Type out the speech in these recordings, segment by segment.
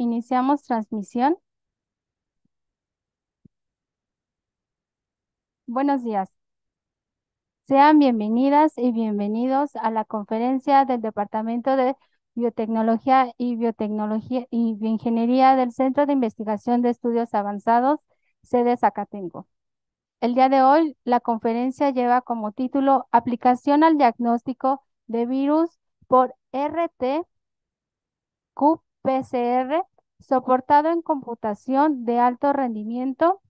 Iniciamos transmisión. Buenos días. Sean bienvenidas y bienvenidos a la conferencia del Departamento de Biotecnología y Biotecnología y Bioingeniería del Centro de Investigación de Estudios Avanzados, sede Zacatenco. El día de hoy, la conferencia lleva como título Aplicación al diagnóstico de virus por rt cup PCR soportado en computación de alto rendimiento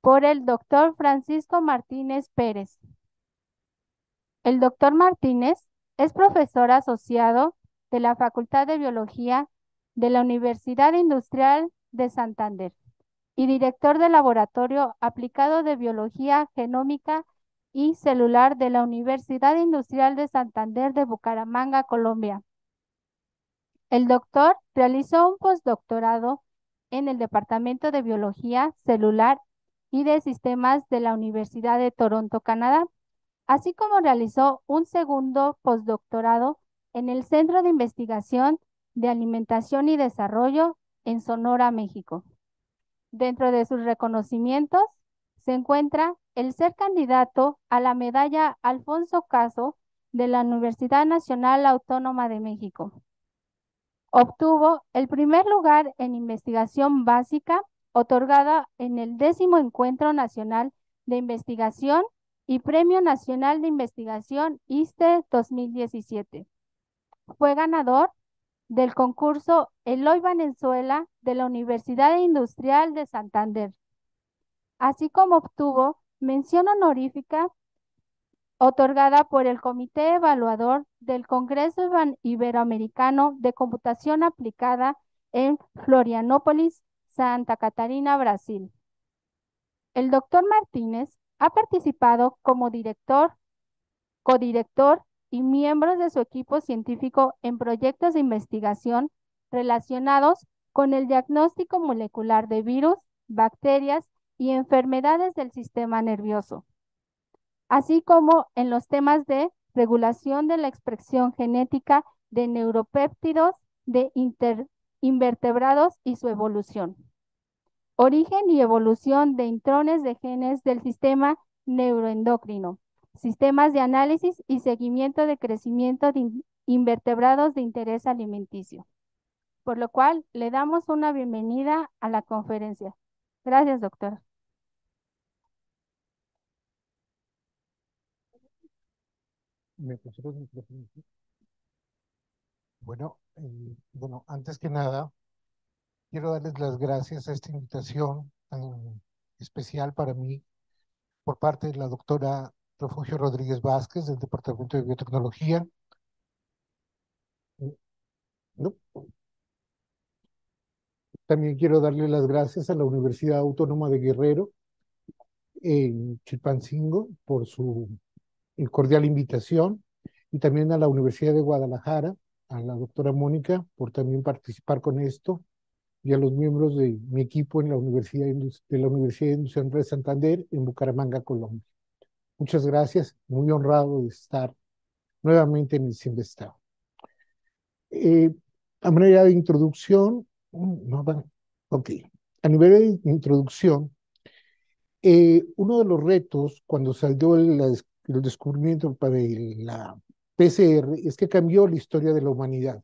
por el doctor Francisco Martínez Pérez. El doctor Martínez es profesor asociado de la Facultad de Biología de la Universidad Industrial de Santander y director del Laboratorio Aplicado de Biología Genómica y Celular de la Universidad Industrial de Santander de Bucaramanga, Colombia. El doctor realizó un postdoctorado en el Departamento de Biología Celular y de Sistemas de la Universidad de Toronto, Canadá, así como realizó un segundo postdoctorado en el Centro de Investigación de Alimentación y Desarrollo en Sonora, México. Dentro de sus reconocimientos se encuentra el ser candidato a la medalla Alfonso Caso de la Universidad Nacional Autónoma de México Obtuvo el primer lugar en investigación básica otorgada en el décimo Encuentro Nacional de Investigación y Premio Nacional de Investigación e ISTE 2017. Fue ganador del concurso Eloy Valenzuela de la Universidad Industrial de Santander, así como obtuvo mención honorífica otorgada por el Comité Evaluador del Congreso Iberoamericano de Computación Aplicada en Florianópolis, Santa Catarina, Brasil. El doctor Martínez ha participado como director, codirector y miembros de su equipo científico en proyectos de investigación relacionados con el diagnóstico molecular de virus, bacterias y enfermedades del sistema nervioso así como en los temas de regulación de la expresión genética de neuropéptidos de invertebrados y su evolución. Origen y evolución de intrones de genes del sistema neuroendocrino. Sistemas de análisis y seguimiento de crecimiento de invertebrados de interés alimenticio. Por lo cual, le damos una bienvenida a la conferencia. Gracias, doctor. Bueno, eh, bueno, antes que nada, quiero darles las gracias a esta invitación tan especial para mí por parte de la doctora Refugio Rodríguez Vázquez del Departamento de Biotecnología. Eh, También quiero darle las gracias a la Universidad Autónoma de Guerrero en Chilpancingo por su eh, cordial invitación y también a la Universidad de Guadalajara, a la doctora Mónica por también participar con esto y a los miembros de mi equipo en la Universidad de la Universidad de Industrial de Santander en Bucaramanga, Colombia. Muchas gracias, muy honrado de estar nuevamente en el Sinvestado. Eh, a manera de introducción, mm, no ok, a nivel de introducción, eh, uno de los retos cuando salió la, el descubrimiento de la PCR es que cambió la historia de la humanidad.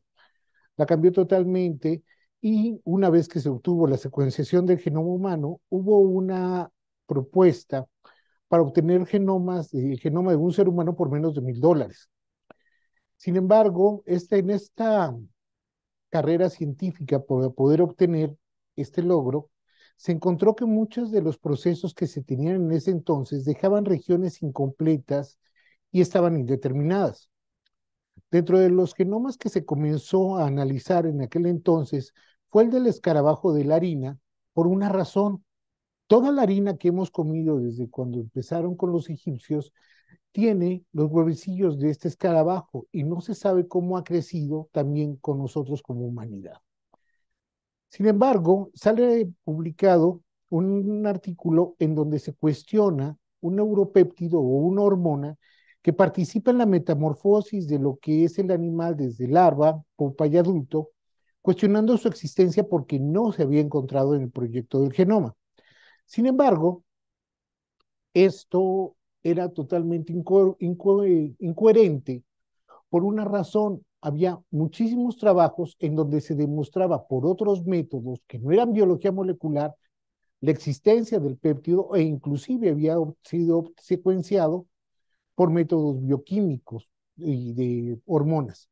La cambió totalmente y una vez que se obtuvo la secuenciación del genoma humano, hubo una propuesta para obtener genomas, el genoma de un ser humano por menos de mil dólares. Sin embargo, en esta carrera científica para poder obtener este logro, se encontró que muchos de los procesos que se tenían en ese entonces dejaban regiones incompletas y estaban indeterminadas. Dentro de los genomas que se comenzó a analizar en aquel entonces fue el del escarabajo de la harina por una razón. Toda la harina que hemos comido desde cuando empezaron con los egipcios tiene los huevecillos de este escarabajo y no se sabe cómo ha crecido también con nosotros como humanidad. Sin embargo, sale publicado un artículo en donde se cuestiona un neuropéptido o una hormona que participa en la metamorfosis de lo que es el animal desde larva, pupa y adulto, cuestionando su existencia porque no se había encontrado en el proyecto del genoma. Sin embargo, esto era totalmente incoherente por una razón, había muchísimos trabajos en donde se demostraba por otros métodos que no eran biología molecular la existencia del péptido e inclusive había sido secuenciado por métodos bioquímicos y de hormonas.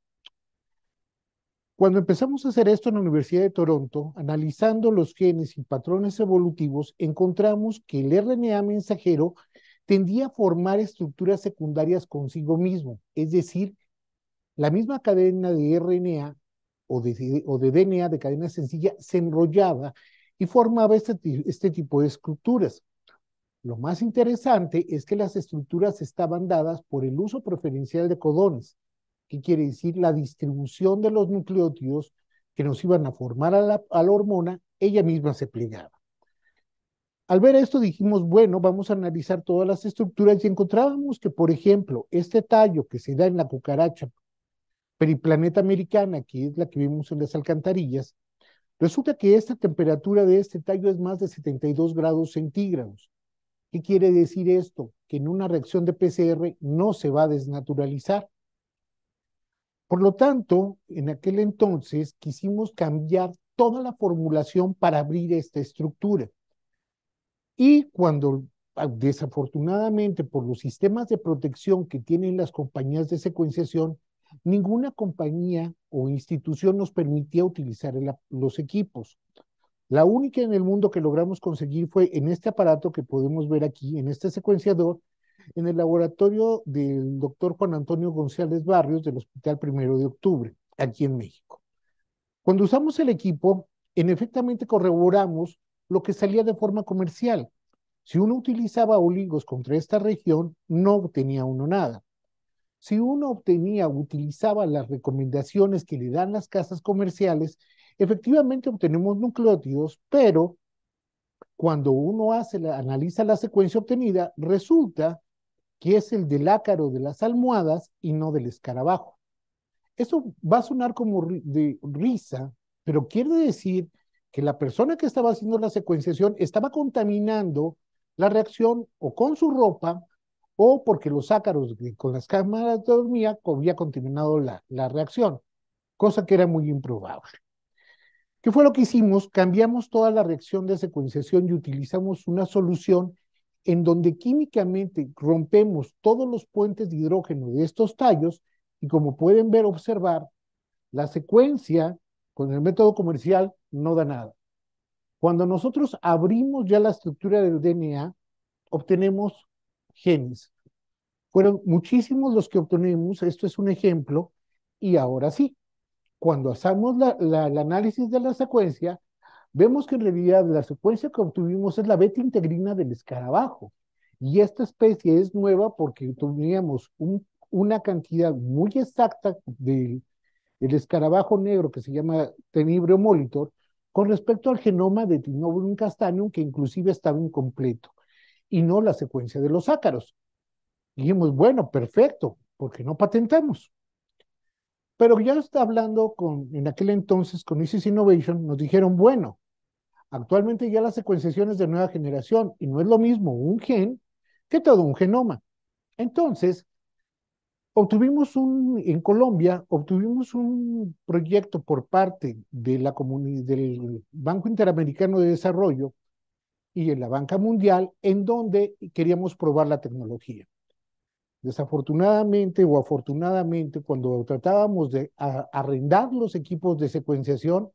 Cuando empezamos a hacer esto en la Universidad de Toronto, analizando los genes y patrones evolutivos, encontramos que el RNA mensajero tendía a formar estructuras secundarias consigo mismo, es decir, la misma cadena de RNA o de, de DNA de cadena sencilla se enrollaba y formaba este, este, tipo de estructuras. Lo más interesante es que las estructuras estaban dadas por el uso preferencial de codones, que quiere decir la distribución de los nucleótidos que nos iban a formar a la, hormona, ella misma se plegaba. Al ver esto dijimos, bueno, vamos a analizar todas las estructuras y encontrábamos que, por ejemplo, este tallo que se da en la cucaracha periplaneta americana, que es la que vemos en las alcantarillas, resulta que esta temperatura de este tallo es más de 72 grados centígrados. ¿Qué quiere decir esto? Que en una reacción de PCR no se va a desnaturalizar. Por lo tanto, en aquel entonces quisimos cambiar toda la formulación para abrir esta estructura. Y cuando ah, desafortunadamente por los sistemas de protección que tienen las compañías de secuenciación, ninguna compañía o institución nos permitía utilizar los equipos. La única en el mundo que logramos conseguir fue en este aparato que podemos ver aquí, en este secuenciador, en el laboratorio del doctor Juan Antonio González Barrios del Hospital Primero de Octubre, aquí en México. Cuando usamos el equipo, en efectivamente corroboramos lo que salía de forma comercial. Si uno utilizaba oligos contra esta región, no obtenía uno nada si uno obtenía, utilizaba las recomendaciones que le dan las casas comerciales, efectivamente obtenemos nucleótidos, pero cuando uno hace analiza la secuencia obtenida, resulta que es el del ácaro de las almohadas y no del escarabajo. Eso va a sonar como de risa, pero quiere decir que la persona que estaba haciendo la secuenciación estaba contaminando la reacción o con su ropa o porque los ácaros con las cámaras de dormía había contaminado la, la reacción, cosa que era muy improbable. ¿Qué fue lo que hicimos? Cambiamos toda la reacción de secuenciación y utilizamos una solución en donde químicamente rompemos todos los puentes de hidrógeno de estos tallos y como pueden ver, observar, la secuencia con el método comercial no da nada. Cuando nosotros abrimos ya la estructura del DNA, obtenemos genes. Fueron muchísimos los que obtenemos, esto es un ejemplo, y ahora sí, cuando hacemos el análisis de la secuencia, vemos que en realidad la secuencia que obtuvimos es la beta integrina del escarabajo. Y esta especie es nueva porque obtuvimos un, una cantidad muy exacta del escarabajo negro que se llama tenibrio molitor con respecto al genoma de Tinobulum castaneum que inclusive estaba incompleto y no la secuencia de los ácaros. dijimos, bueno, perfecto, porque no patentamos. Pero ya está hablando con, en aquel entonces con ISIS Innovation, nos dijeron, bueno, actualmente ya la secuenciación es de nueva generación y no es lo mismo un gen que todo un genoma. Entonces, obtuvimos un, en Colombia, obtuvimos un proyecto por parte de la del Banco Interamericano de Desarrollo y en la Banca Mundial, en donde queríamos probar la tecnología. Desafortunadamente o afortunadamente, cuando tratábamos de arrendar los equipos de secuenciación,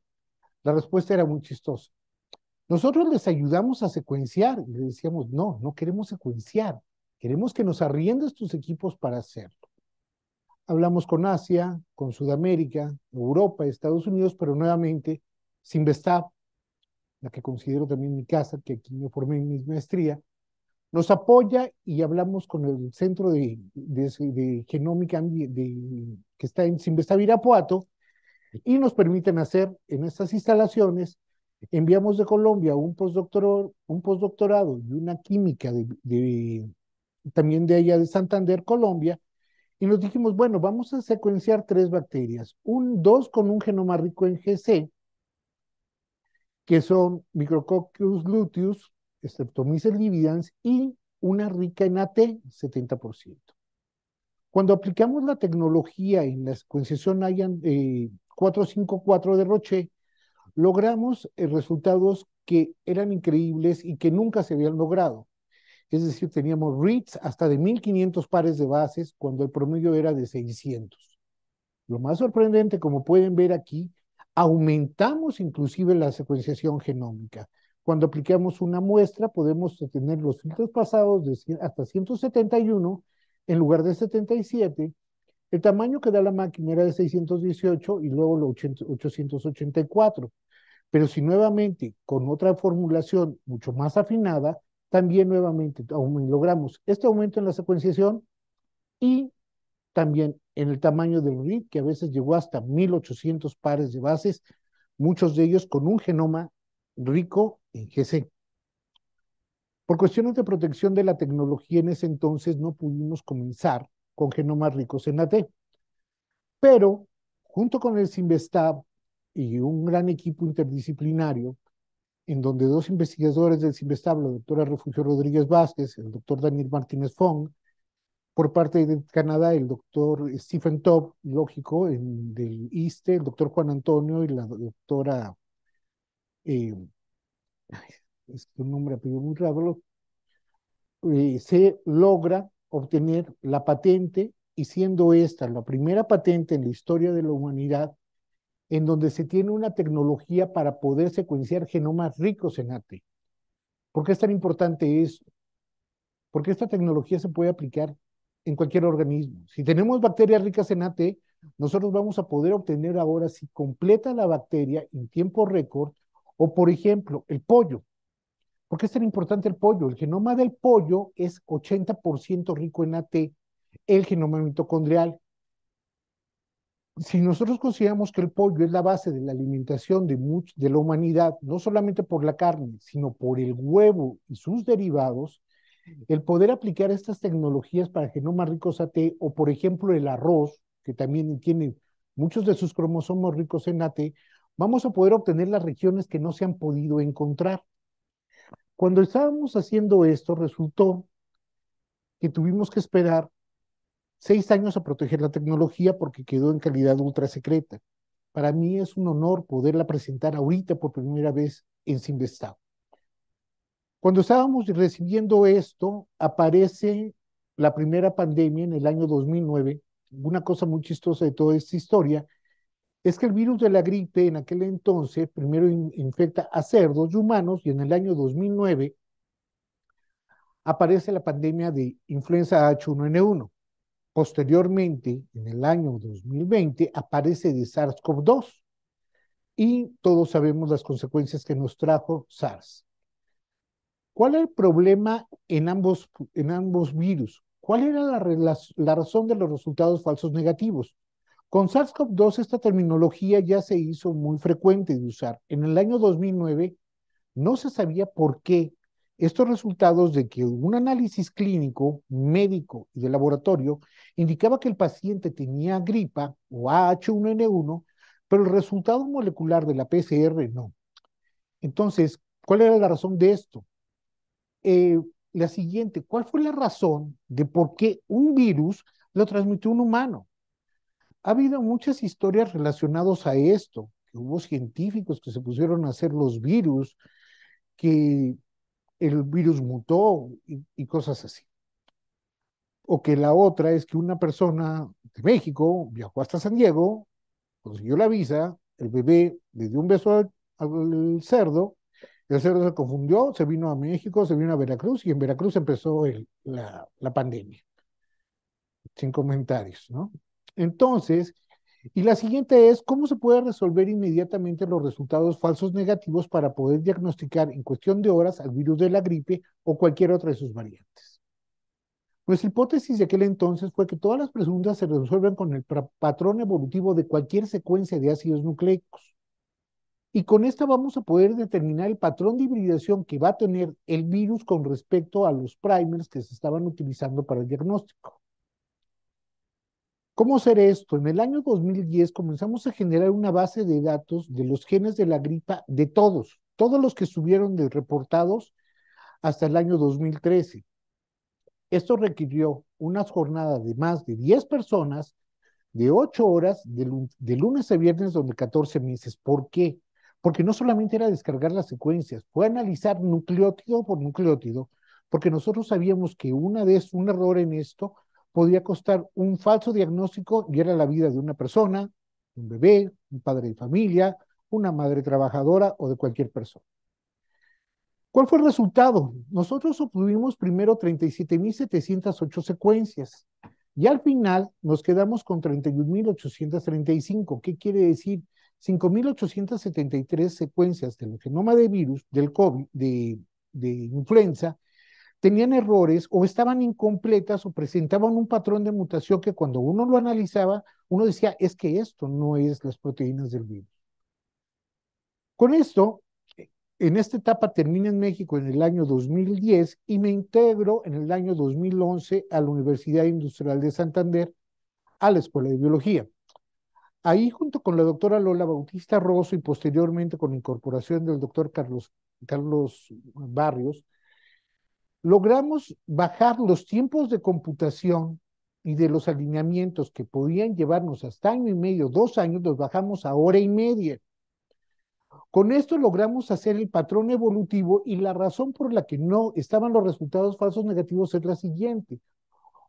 la respuesta era muy chistosa. Nosotros les ayudamos a secuenciar y les decíamos, no, no queremos secuenciar, queremos que nos arriendes tus equipos para hacerlo. Hablamos con Asia, con Sudamérica, Europa, Estados Unidos, pero nuevamente, sin Vestap, la que considero también mi casa, que aquí me formé en mi maestría, nos apoya y hablamos con el Centro de, Genómica que está en Simbestavirapuato y nos permiten hacer en estas instalaciones, enviamos de Colombia un, un postdoctorado y una química también de allá de Santander, Colombia, y nos dijimos, bueno, vamos a secuenciar tres bacterias, un, dos con un genoma rico en GC, que son Micrococcus luteus, Streptomyces lividans y una rica en AT, 70%. Cuando aplicamos la tecnología en la secuenciación hayan eh, 454 de Roche, logramos eh, resultados que eran increíbles y que nunca se habían logrado. Es decir, teníamos reads hasta de 1500 pares de bases cuando el promedio era de 600. Lo más sorprendente, como pueden ver aquí, aumentamos inclusive la secuenciación genómica. Cuando aplicamos una muestra, podemos tener los filtros pasados de hasta 171 en lugar de 77. El tamaño que da la máquina era de 618 y luego 884. Pero si nuevamente con otra formulación mucho más afinada, también nuevamente logramos este aumento en la secuenciación y también en el tamaño del RIC, que a veces llegó hasta 1.800 pares de bases, muchos de ellos con un genoma rico en GC. Por cuestiones de protección de la tecnología en ese entonces no pudimos comenzar con genomas ricos en AT. Pero junto con el Simvestab y un gran equipo interdisciplinario, en donde dos investigadores del Simvestab, la doctora Refugio Rodríguez Vázquez, el doctor Daniel Martínez Fong, por parte de Canadá el doctor Stephen Top, lógico, en, del ISTE, el doctor Juan Antonio y la doctora, eh, es un nombre apellido muy raro, eh, se logra obtener la patente y siendo esta la primera patente en la historia de la humanidad en donde se tiene una tecnología para poder secuenciar genomas ricos en AT. ¿Por qué es tan importante eso? Porque esta tecnología se puede aplicar en cualquier organismo. Si tenemos bacterias ricas en AT, nosotros vamos a poder obtener ahora si completa la bacteria en tiempo récord o, por ejemplo, el pollo. ¿Por qué es tan importante el pollo? El genoma del pollo es 80% rico en AT, el genoma mitocondrial. Si nosotros consideramos que el pollo es la base de la alimentación de, de la humanidad, no solamente por la carne, sino por el huevo y sus derivados, el poder aplicar estas tecnologías para genomas ricos AT e o, por ejemplo, el arroz, que también tiene muchos de sus cromosomos ricos en AT, e, vamos a poder obtener las regiones que no se han podido encontrar. Cuando estábamos haciendo esto, resultó que tuvimos que esperar seis años a proteger la tecnología porque quedó en calidad ultra secreta. Para mí es un honor poderla presentar ahorita por primera vez en Sinvestado. Cuando estábamos recibiendo esto, aparece la primera pandemia en el año 2009. Una cosa muy chistosa de toda esta historia es que el virus de la gripe en aquel entonces primero infecta a cerdos y humanos y en el año 2009 aparece la pandemia de influenza H1N1. Posteriormente, en el año 2020, aparece de SARS-CoV-2 y todos sabemos las consecuencias que nos trajo SARS. ¿Cuál era el problema en ambos, en ambos virus? ¿Cuál era la, la razón de los resultados falsos negativos? Con SARS-CoV-2 esta terminología ya se hizo muy frecuente de usar. En el año 2009 no se sabía por qué estos resultados de que un análisis clínico, médico y de laboratorio indicaba que el paciente tenía gripa o h 1 n 1 pero el resultado molecular de la PCR no. Entonces, ¿cuál era la razón de esto? Eh, la siguiente, ¿cuál fue la razón de por qué un virus lo transmitió un humano? Ha habido muchas historias relacionadas a esto, que hubo científicos que se pusieron a hacer los virus, que el virus mutó y, cosas así. O que la otra es que una persona de México viajó hasta San Diego, consiguió la visa, el bebé le dio un beso al cerdo el cerdo se confundió, se vino a México, se vino a Veracruz y en Veracruz empezó la, pandemia. Sin comentarios, ¿no? Entonces, y la siguiente es, ¿cómo se puede resolver inmediatamente los resultados falsos negativos para poder diagnosticar en cuestión de horas al virus de la gripe o cualquier otra de sus variantes? Nuestra hipótesis de aquel entonces fue que todas las preguntas se resuelven con el patrón evolutivo de cualquier secuencia de ácidos nucleicos y con esta vamos a poder determinar el patrón de hibridación que va a tener el virus con respecto a los primers que se estaban utilizando para el diagnóstico. ¿Cómo hacer esto? En el año 2010 comenzamos a generar una base de datos de los genes de la gripa de todos, todos los que estuvieron reportados hasta el año 2013. Esto requirió una jornada de más de 10 personas de 8 horas de, lunes a viernes donde 14 meses. ¿Por qué? porque no solamente era descargar las secuencias, fue analizar nucleótido por nucleótido, porque nosotros sabíamos que una vez un error en esto podía costar un falso diagnóstico y era la vida de una persona, un bebé, un padre de familia, una madre trabajadora o de cualquier persona. ¿Cuál fue el resultado? Nosotros obtuvimos primero 37.708 secuencias y al final nos quedamos con 31.835. ¿Qué quiere decir? 5.873 secuencias del genoma de virus, del COVID, de, influenza, tenían errores o estaban incompletas o presentaban un patrón de mutación que cuando uno lo analizaba, uno decía, es que esto no es las proteínas del virus. Con esto, en esta etapa termino en México en el año 2010 y me integro en el año 2011 a la Universidad Industrial de Santander, a la Escuela de Biología. Ahí, junto con la doctora Lola Bautista Rosso y posteriormente con incorporación del doctor Carlos, Carlos Barrios, logramos bajar los tiempos de computación y de los alineamientos que podían llevarnos hasta año y medio, dos años, los bajamos a hora y media. Con esto logramos hacer el patrón evolutivo y la razón por la que no estaban los resultados falsos negativos es la siguiente.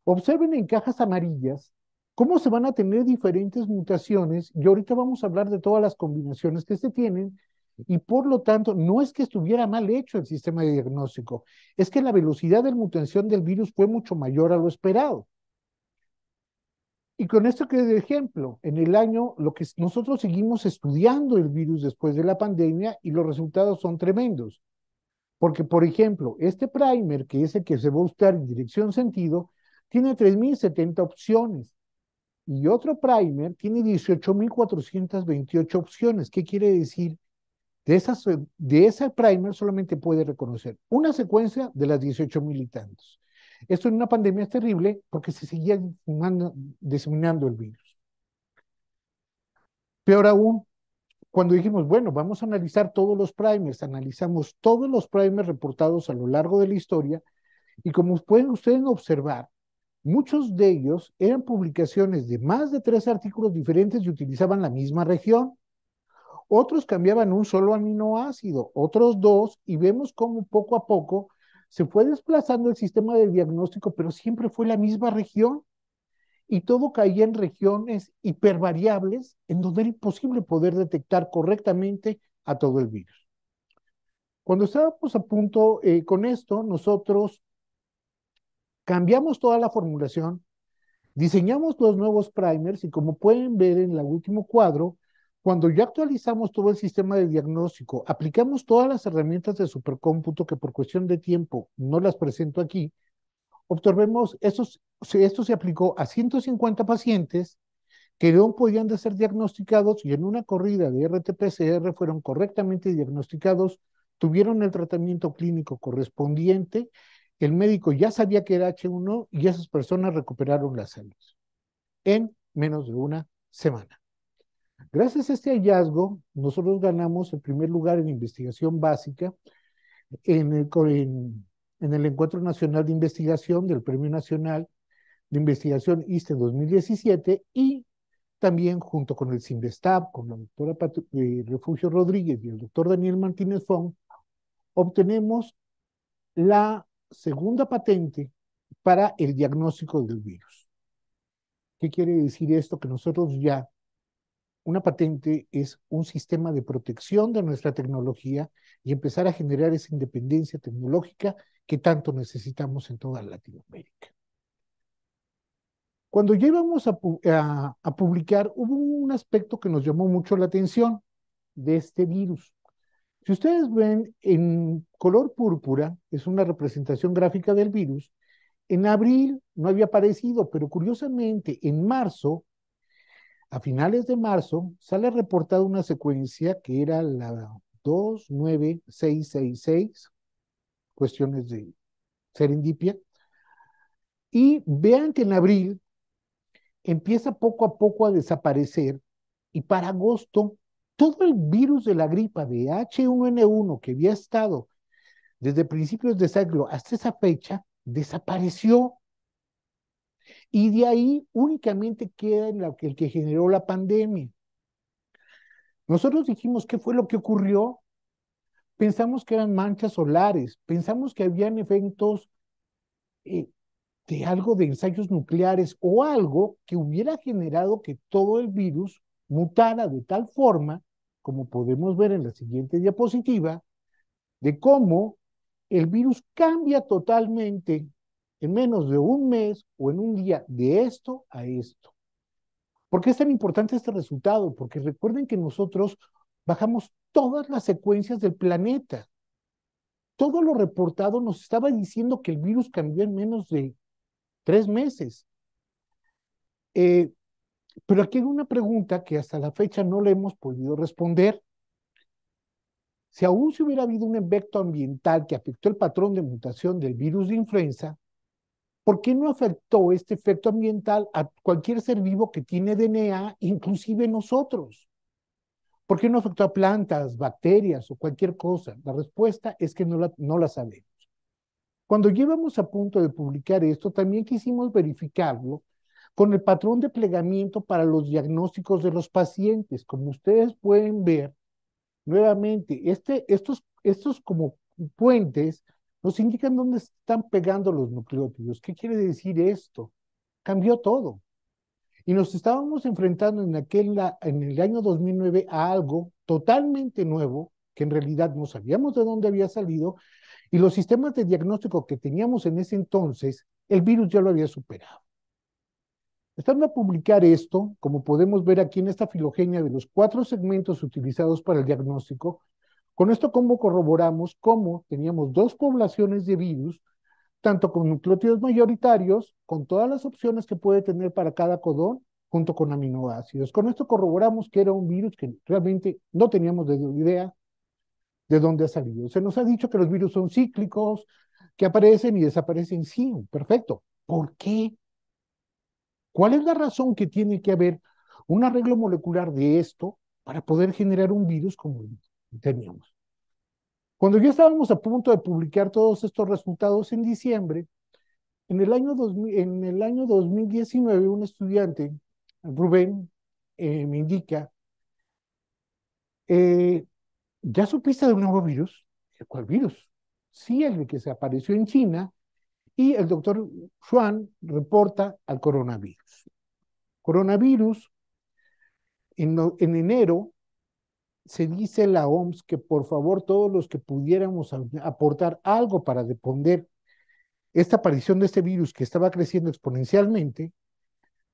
Observen en cajas amarillas ¿Cómo se van a tener diferentes mutaciones? Y ahorita vamos a hablar de todas las combinaciones que se tienen y por lo tanto no es que estuviera mal hecho el sistema de diagnóstico, es que la velocidad de mutación del virus fue mucho mayor a lo esperado. Y con esto que de ejemplo, en el año lo que nosotros seguimos estudiando el virus después de la pandemia y los resultados son tremendos. Porque, por ejemplo, este primer, que es el que se va a usar en dirección sentido, tiene 3.070 opciones. Y otro primer tiene 18.428 opciones. ¿Qué quiere decir? De, esas, de ese primer solamente puede reconocer una secuencia de las 18.000 y tantos. Esto en una pandemia es terrible porque se seguía diseminando el virus. Peor aún, cuando dijimos, bueno, vamos a analizar todos los primers, analizamos todos los primers reportados a lo largo de la historia y como pueden ustedes observar, Muchos de ellos eran publicaciones de más de tres artículos diferentes y utilizaban la misma región. Otros cambiaban un solo aminoácido, otros dos, y vemos cómo poco a poco se fue desplazando el sistema de diagnóstico, pero siempre fue la misma región. Y todo caía en regiones hipervariables en donde era imposible poder detectar correctamente a todo el virus. Cuando estábamos a punto eh, con esto, nosotros Cambiamos toda la formulación, diseñamos los nuevos primers y como pueden ver en el último cuadro, cuando ya actualizamos todo el sistema de diagnóstico, aplicamos todas las herramientas de supercómputo que por cuestión de tiempo no las presento aquí, observemos, estos, esto se aplicó a 150 pacientes que no podían de ser diagnosticados y en una corrida de RT-PCR fueron correctamente diagnosticados, tuvieron el tratamiento clínico correspondiente el médico ya sabía que era H1 y esas personas recuperaron las células en menos de una semana. Gracias a este hallazgo, nosotros ganamos el primer lugar en investigación básica en el, Encuentro Nacional de Investigación del Premio Nacional de Investigación e ISTE 2017 y también junto con el sindestab, con la doctora eh, Refugio Rodríguez y el doctor Daniel Martínez Fong obtenemos la segunda patente para el diagnóstico del virus. ¿Qué quiere decir esto? Que nosotros ya, una patente es un sistema de protección de nuestra tecnología y empezar a generar esa independencia tecnológica que tanto necesitamos en toda Latinoamérica. Cuando ya íbamos a, a publicar, hubo un aspecto que nos llamó mucho la atención de este virus. Si ustedes ven en color púrpura, es una representación gráfica del virus, en abril no había aparecido, pero curiosamente en marzo, a finales de marzo, sale reportada una secuencia que era la 29666, cuestiones de serendipia, y vean que en abril empieza poco a poco a desaparecer y para agosto todo el virus de la gripa de H1N1 que había estado desde principios de siglo hasta esa fecha desapareció. Y de ahí únicamente queda el, que generó la pandemia. Nosotros dijimos qué fue lo que ocurrió. Pensamos que eran manchas solares, pensamos que habían efectos eh, de algo de ensayos nucleares o algo que hubiera generado que todo el virus mutara de tal forma, como podemos ver en la siguiente diapositiva, de cómo el virus cambia totalmente en menos de un mes o en un día de esto a esto. ¿Por qué es tan importante este resultado? Porque recuerden que nosotros bajamos todas las secuencias del planeta. Todo lo reportado nos estaba diciendo que el virus cambió en menos de tres meses. Eh, pero aquí hay una pregunta que hasta la fecha no le hemos podido responder. Si aún se hubiera habido un efecto ambiental que afectó el patrón de mutación del virus de influenza, ¿por qué no afectó este efecto ambiental a cualquier ser vivo que tiene DNA, inclusive nosotros? ¿Por qué no afectó a plantas, bacterias o cualquier cosa? La respuesta es que no la, no la sabemos. Cuando llevamos a punto de publicar esto, también quisimos verificarlo con el patrón de plegamiento para los diagnósticos de los pacientes. Como ustedes pueden ver, nuevamente, este, estos, estos como puentes nos indican dónde están pegando los nucleótidos. ¿Qué quiere decir esto? Cambió todo. Y nos estábamos enfrentando en, aquel, en el año 2009 a algo totalmente nuevo, que en realidad no sabíamos de dónde había salido, y los sistemas de diagnóstico que teníamos en ese entonces, el virus ya lo había superado. Están a publicar esto, como podemos ver aquí en esta filogenia de los cuatro segmentos utilizados para el diagnóstico, con esto cómo corroboramos cómo teníamos dos poblaciones de virus, tanto con nucleótidos mayoritarios, con todas las opciones que puede tener para cada codón, junto con aminoácidos. Con esto corroboramos que era un virus que realmente no teníamos idea de dónde ha salido. Se nos ha dicho que los virus son cíclicos, que aparecen y desaparecen. Sí, perfecto. ¿Por qué? ¿Cuál es la razón que tiene que haber un arreglo molecular de esto para poder generar un virus como el teníamos? Cuando ya estábamos a punto de publicar todos estos resultados en diciembre, en el año, 2000, en el año 2019 un estudiante, Rubén, eh, me indica, eh, ¿ya supiste de un nuevo virus? ¿Cuál virus? Sí, el que se apareció en China y el doctor Juan reporta al coronavirus. Coronavirus, en, enero se dice la OMS que por favor todos los que pudiéramos aportar algo para deponer esta aparición de este virus que estaba creciendo exponencialmente,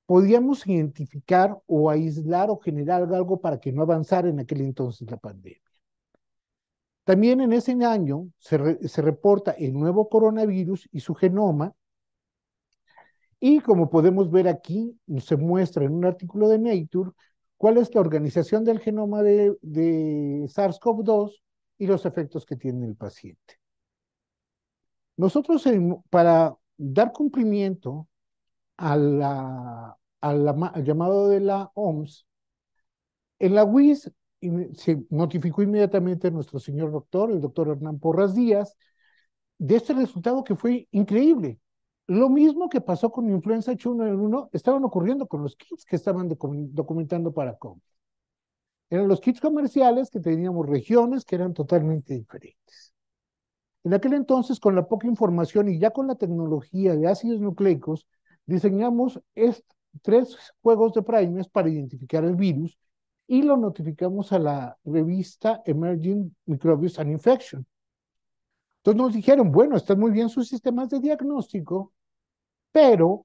podíamos identificar o aislar o generar algo para que no avanzara en aquel entonces la pandemia. También en ese año se, reporta el nuevo coronavirus y su genoma, y como podemos ver aquí, se muestra en un artículo de Nature cuál es la organización del genoma de, SARS-CoV-2 y los efectos que tiene el paciente. Nosotros, para dar cumplimiento a al llamado de la OMS, en la WIS se notificó inmediatamente nuestro señor doctor, el doctor Hernán Porras Díaz, de este resultado que fue increíble. Lo mismo que pasó con influenza H1N1 estaban ocurriendo con los kits que estaban documentando para COVID. Eran los kits comerciales que teníamos regiones que eran totalmente diferentes. En aquel entonces, con la poca información y ya con la tecnología de ácidos nucleicos, diseñamos tres juegos de primers para identificar el virus y lo notificamos a la revista Emerging Microbes and Infection. Entonces nos dijeron, bueno, están muy bien sus sistemas de diagnóstico, pero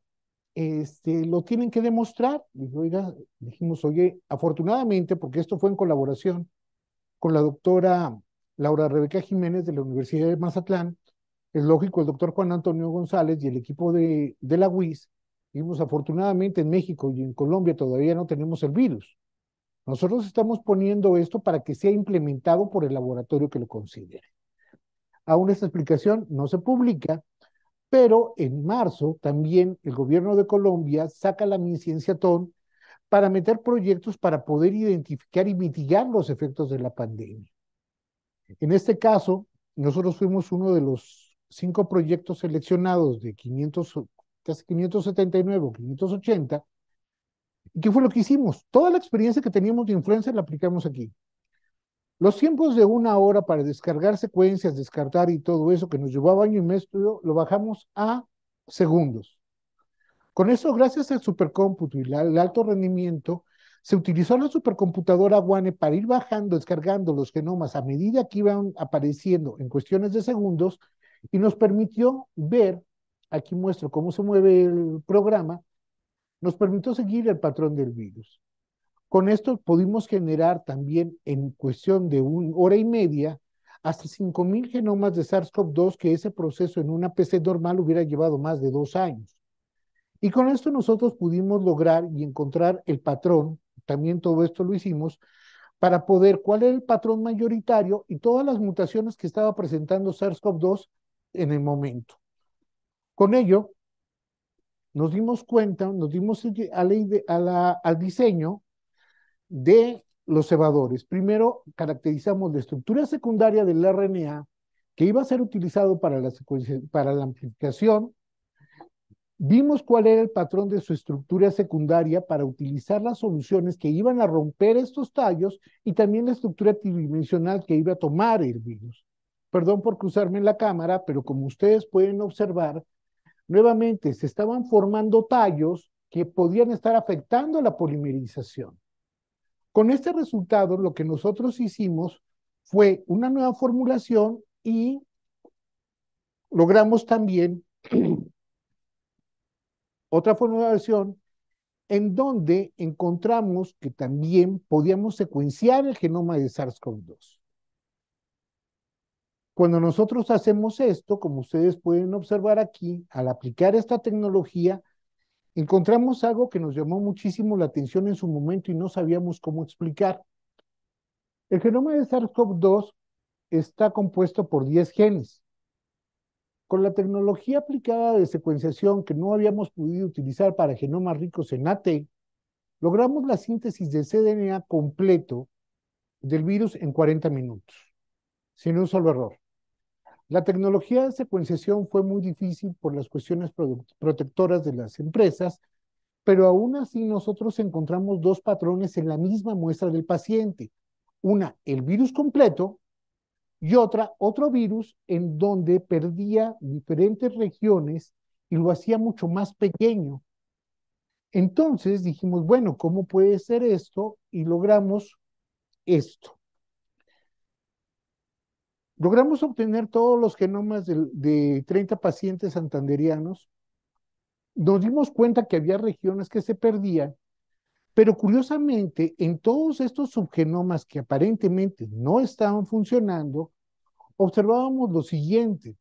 este, lo tienen que demostrar. dijimos, oye, afortunadamente, porque esto fue en colaboración con la doctora Laura Rebeca Jiménez de la Universidad de Mazatlán, es lógico, el doctor Juan Antonio González y el equipo de, de la UIS, dijimos, afortunadamente en México y en Colombia todavía no tenemos el virus. Nosotros estamos poniendo esto para que sea implementado por el laboratorio que lo considere. Aún esta explicación no se publica, pero en marzo también el gobierno de Colombia saca la TON para meter proyectos para poder identificar y mitigar los efectos de la pandemia. En este caso, nosotros fuimos uno de los cinco proyectos seleccionados de 500, casi 579 o 580 ¿Y qué fue lo que hicimos? Toda la experiencia que teníamos de influencer la aplicamos aquí. Los tiempos de una hora para descargar secuencias, descartar y todo eso que nos llevaba año y medio, lo bajamos a segundos. Con eso, gracias al supercómputo y al alto rendimiento, se utilizó la supercomputadora WANE para ir bajando, descargando los genomas a medida que iban apareciendo en cuestiones de segundos y nos permitió ver, aquí muestro cómo se mueve el programa, nos permitió seguir el patrón del virus. Con esto pudimos generar también en cuestión de una hora y media hasta 5.000 genomas de SARS-CoV-2, que ese proceso en una PC normal hubiera llevado más de dos años. Y con esto nosotros pudimos lograr y encontrar el patrón, también todo esto lo hicimos, para poder cuál era el patrón mayoritario y todas las mutaciones que estaba presentando SARS-CoV-2 en el momento. Con ello, nos dimos cuenta, nos dimos al diseño de los cebadores. Primero, caracterizamos la estructura secundaria del RNA que iba a ser utilizado para la, para la amplificación. Vimos cuál era el patrón de su estructura secundaria para utilizar las soluciones que iban a romper estos tallos y también la estructura tridimensional que iba a tomar el virus. Perdón por cruzarme en la cámara, pero como ustedes pueden observar, nuevamente se estaban formando tallos que podían estar afectando la polimerización. Con este resultado, lo que nosotros hicimos fue una nueva formulación y logramos también otra formulación en donde encontramos que también podíamos secuenciar el genoma de SARS-CoV-2. Cuando nosotros hacemos esto, como ustedes pueden observar aquí, al aplicar esta tecnología, encontramos algo que nos llamó muchísimo la atención en su momento y no sabíamos cómo explicar. El genoma de SARS-CoV-2 está compuesto por 10 genes. Con la tecnología aplicada de secuenciación que no habíamos podido utilizar para genomas ricos en AT, logramos la síntesis de cDNA completo del virus en 40 minutos, sin un solo error. La tecnología de secuenciación fue muy difícil por las cuestiones protectoras de las empresas, pero aún así nosotros encontramos dos patrones en la misma muestra del paciente. Una, el virus completo, y otra, otro virus en donde perdía diferentes regiones y lo hacía mucho más pequeño. Entonces dijimos, bueno, ¿cómo puede ser esto? Y logramos esto. Logramos obtener todos los genomas de, 30 pacientes santanderianos. Nos dimos cuenta que había regiones que se perdían, pero curiosamente, en todos estos subgenomas que aparentemente no estaban funcionando, observábamos lo siguiente.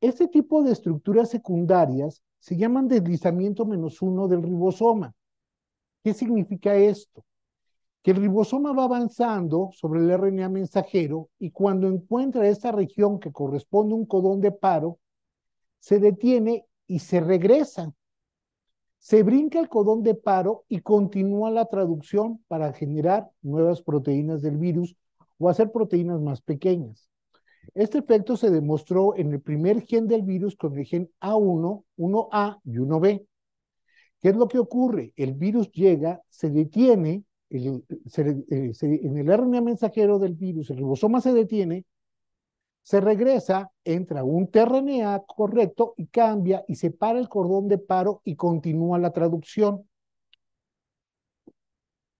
Este tipo de estructuras secundarias se llaman deslizamiento menos uno del ribosoma. ¿Qué significa esto? que el ribosoma va avanzando sobre el RNA mensajero y cuando encuentra esta región que corresponde a un codón de paro, se detiene y se regresa. Se brinca el codón de paro y continúa la traducción para generar nuevas proteínas del virus o hacer proteínas más pequeñas. Este efecto se demostró en el primer gen del virus con el gen A1, 1A y 1B. ¿Qué es lo que ocurre? El virus llega, se detiene eh, en el RNA mensajero del virus, el ribosoma se detiene, se regresa, entra un tRNA correcto y cambia y separa el cordón de paro y continúa la traducción.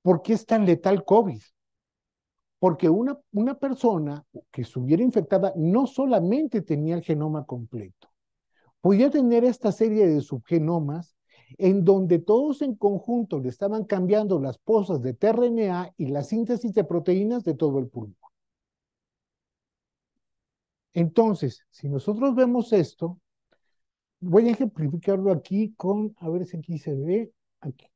¿Por qué es tan letal COVID? Porque una, una persona que estuviera infectada no solamente tenía el genoma completo, podía tener esta serie de subgenomas en donde todos en conjunto le estaban cambiando las posas de tRNA y la síntesis de proteínas de todo el pulmón. Entonces, si nosotros vemos esto, voy a ejemplificarlo aquí con, a ver si aquí se ve, aquí.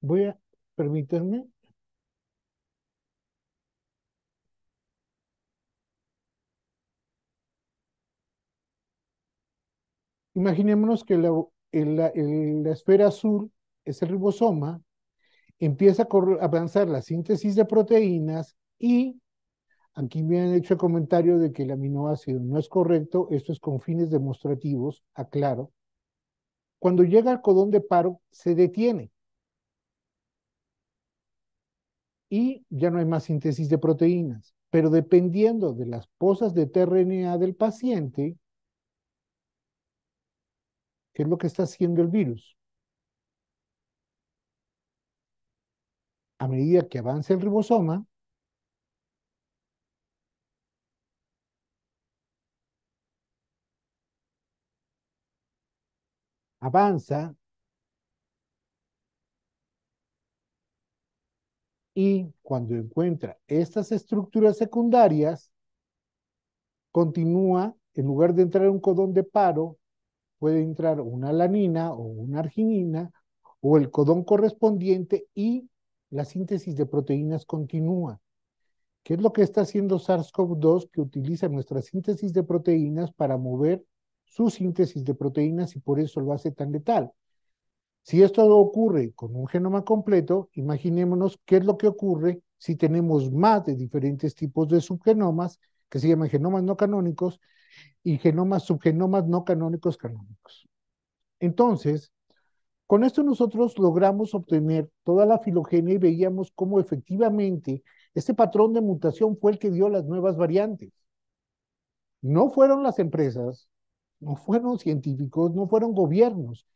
Voy a, permítanme, Imaginémonos que la, esfera azul es el ribosoma, empieza a avanzar la síntesis de proteínas y Aquí me han hecho el comentario de que el aminoácido no es correcto, esto es con fines demostrativos, aclaro. Cuando llega al codón de paro, se detiene. Y ya no hay más síntesis de proteínas. Pero dependiendo de las posas de tRNA del paciente, ¿Qué es lo que está haciendo el virus? A medida que avanza el ribosoma, avanza y cuando encuentra estas estructuras secundarias, continúa, en lugar de entrar en un codón de paro, puede entrar una alanina o una arginina o el codón correspondiente y la síntesis de proteínas continúa. ¿Qué es lo que está haciendo SARS-CoV-2 que utiliza nuestra síntesis de proteínas para mover su síntesis de proteínas y por eso lo hace tan letal? Si esto ocurre con un genoma completo, imaginémonos qué es lo que ocurre si tenemos más de diferentes tipos de subgenomas, que se llaman genomas no canónicos, y genomas, subgenomas no canónicos canónicos. Entonces, con esto nosotros logramos obtener toda la filogenia y veíamos cómo efectivamente este patrón de mutación fue el que dio las nuevas variantes. No fueron las empresas, no fueron científicos, no fueron gobiernos.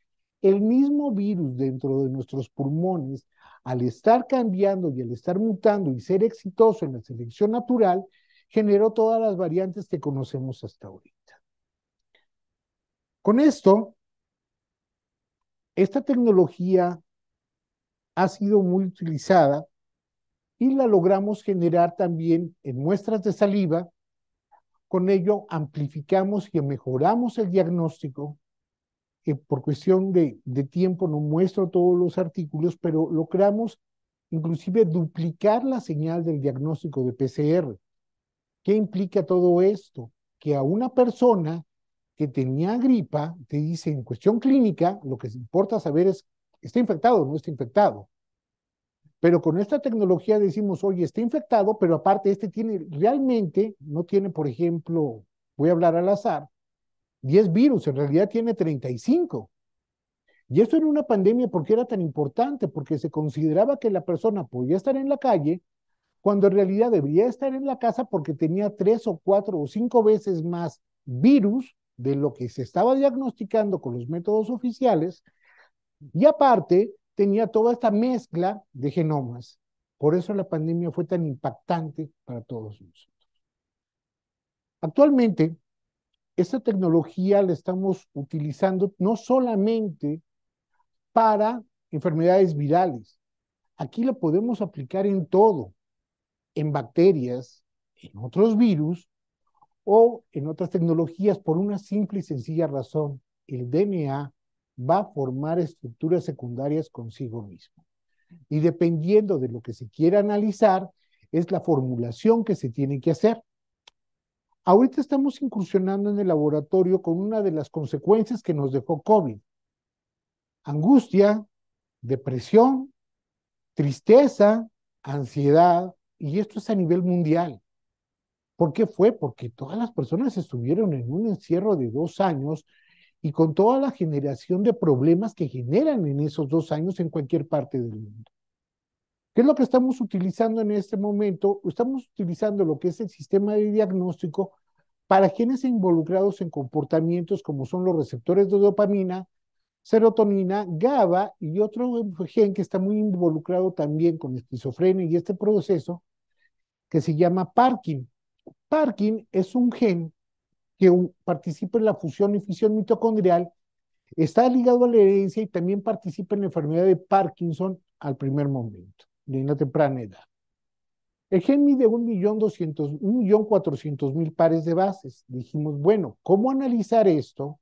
El mismo virus dentro de nuestros pulmones, al estar cambiando y al estar mutando y ser exitoso en la selección natural, generó todas las variantes que conocemos hasta ahorita. Con esto, esta tecnología ha sido muy utilizada y la logramos generar también en muestras de saliva. Con ello amplificamos y mejoramos el diagnóstico. que eh, por cuestión de, de tiempo no muestro todos los artículos, pero logramos inclusive duplicar la señal del diagnóstico de PCR. ¿Qué implica todo esto? Que a una persona que tenía gripa, te dice en cuestión clínica, lo que importa saber es, ¿está infectado o no está infectado? Pero con esta tecnología decimos, oye, está infectado, pero aparte este tiene, realmente no tiene, por ejemplo, voy a hablar al azar, 10 virus, en realidad tiene 35. Y esto en una pandemia, ¿por qué era tan importante? Porque se consideraba que la persona podía estar en la calle, cuando en realidad debería estar en la casa porque tenía tres o cuatro o cinco veces más virus de lo que se estaba diagnosticando con los métodos oficiales y aparte tenía toda esta mezcla de genomas. Por eso la pandemia fue tan impactante para todos nosotros. Actualmente, esta tecnología la estamos utilizando no solamente para enfermedades virales, aquí la podemos aplicar en todo en bacterias, en otros virus o en otras tecnologías por una simple y sencilla razón. El DNA va a formar estructuras secundarias consigo mismo. Y dependiendo de lo que se quiera analizar, es la formulación que se tiene que hacer. Ahorita estamos incursionando en el laboratorio con una de las consecuencias que nos dejó COVID. Angustia, depresión, tristeza, ansiedad, y esto es a nivel mundial. ¿Por qué fue? Porque todas las personas estuvieron en un encierro de dos años y con toda la generación de problemas que generan en esos dos años en cualquier parte del mundo. ¿Qué es lo que estamos utilizando en este momento? Estamos utilizando lo que es el sistema de diagnóstico para genes involucrados en comportamientos como son los receptores de dopamina, serotonina, GABA y otro gen que está muy involucrado también con esquizofrenia y este proceso, que se llama Parkin. Parkin es un gen que participa en la fusión y fisión mitocondrial, está ligado a la herencia y también participa en la enfermedad de Parkinson al primer momento, de una temprana edad. El gen mide 1.400.000 pares de bases. Dijimos, bueno, ¿cómo analizar esto?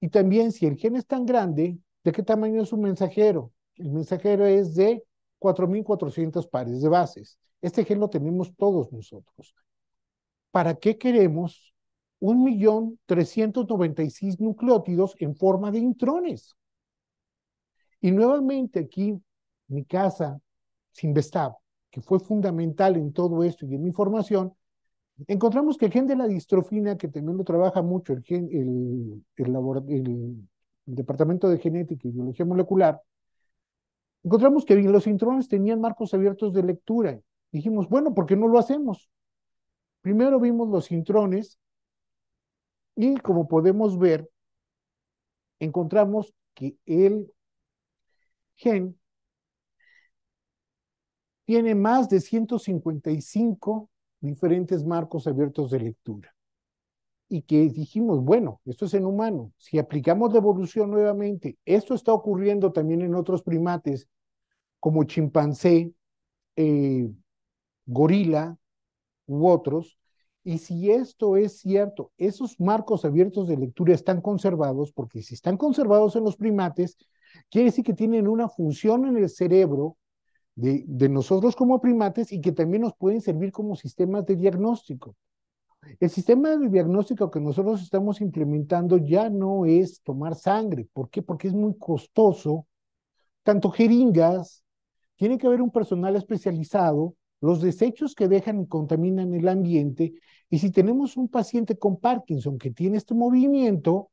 Y también, si el gen es tan grande, ¿de qué tamaño es un mensajero? El mensajero es de 4.400 pares de bases. Este gen lo tenemos todos nosotros. ¿Para qué queremos 1.396.000 nucleótidos en forma de intrones? Y nuevamente aquí, mi casa, sin Sinvestab, que fue fundamental en todo esto y en mi formación, encontramos que el gen de la distrofina, que también lo trabaja mucho el Departamento de Genética y Biología Molecular, encontramos que los intrones tenían marcos abiertos de lectura Dijimos, bueno, ¿por qué no lo hacemos? Primero vimos los intrones y como podemos ver, encontramos que el gen tiene más de 155 diferentes marcos abiertos de lectura. Y que dijimos, bueno, esto es en humano. Si aplicamos la evolución nuevamente, esto está ocurriendo también en otros primates, como chimpancé, eh, Gorila u otros. Y si esto es cierto, esos marcos abiertos de lectura están conservados, porque si están conservados en los primates, quiere decir que tienen una función en el cerebro de, nosotros como primates y que también nos pueden servir como sistemas de diagnóstico. El sistema de diagnóstico que nosotros estamos implementando ya no es tomar sangre. ¿Por qué? Porque es muy costoso. Tanto jeringas, tiene que haber un personal especializado los desechos que dejan y contaminan el ambiente. Y si tenemos un paciente con Parkinson que tiene este movimiento,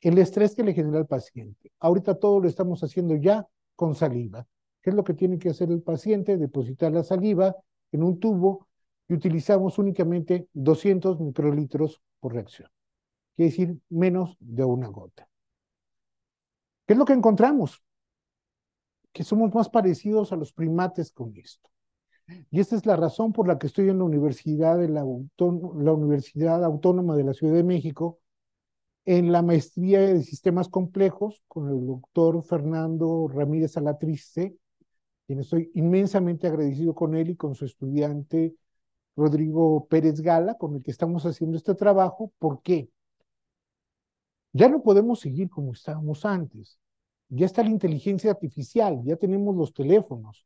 el estrés que le genera al paciente. Ahorita todo lo estamos haciendo ya con saliva. ¿Qué es lo que tiene que hacer el paciente? Depositar la saliva en un tubo y utilizamos únicamente 200 microlitros por reacción. Quiere decir, menos de una gota. ¿Qué es lo que encontramos? Que somos más parecidos a los primates con esto. Y esta es la razón por la que estoy en la Universidad, de la, Universidad Autónoma de la Ciudad de México, en la maestría de sistemas complejos con el doctor Fernando Ramírez Alatriste, quien estoy inmensamente agradecido con él y con su estudiante Rodrigo Pérez Gala, con el que estamos haciendo este trabajo. porque Ya no podemos seguir como estábamos antes. Ya está la inteligencia artificial, ya tenemos los teléfonos,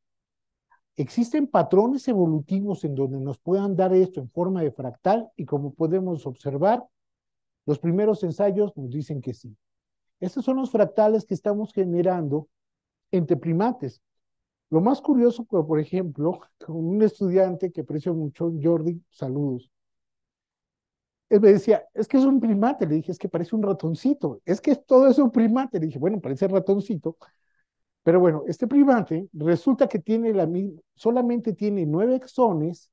Existen patrones evolutivos en donde nos puedan dar esto en forma de fractal y como podemos observar, los primeros ensayos nos dicen que sí. Estos son los fractales que estamos generando entre primates. Lo más curioso, pues, por ejemplo, con un estudiante que aprecio mucho, Jordi, saludos. Él me decía, es que es un primate. Le dije, es que parece un ratoncito. Es que todo es un primate. Le dije, bueno, parece ratoncito, pero bueno, este primate resulta que tiene solamente tiene nueve exones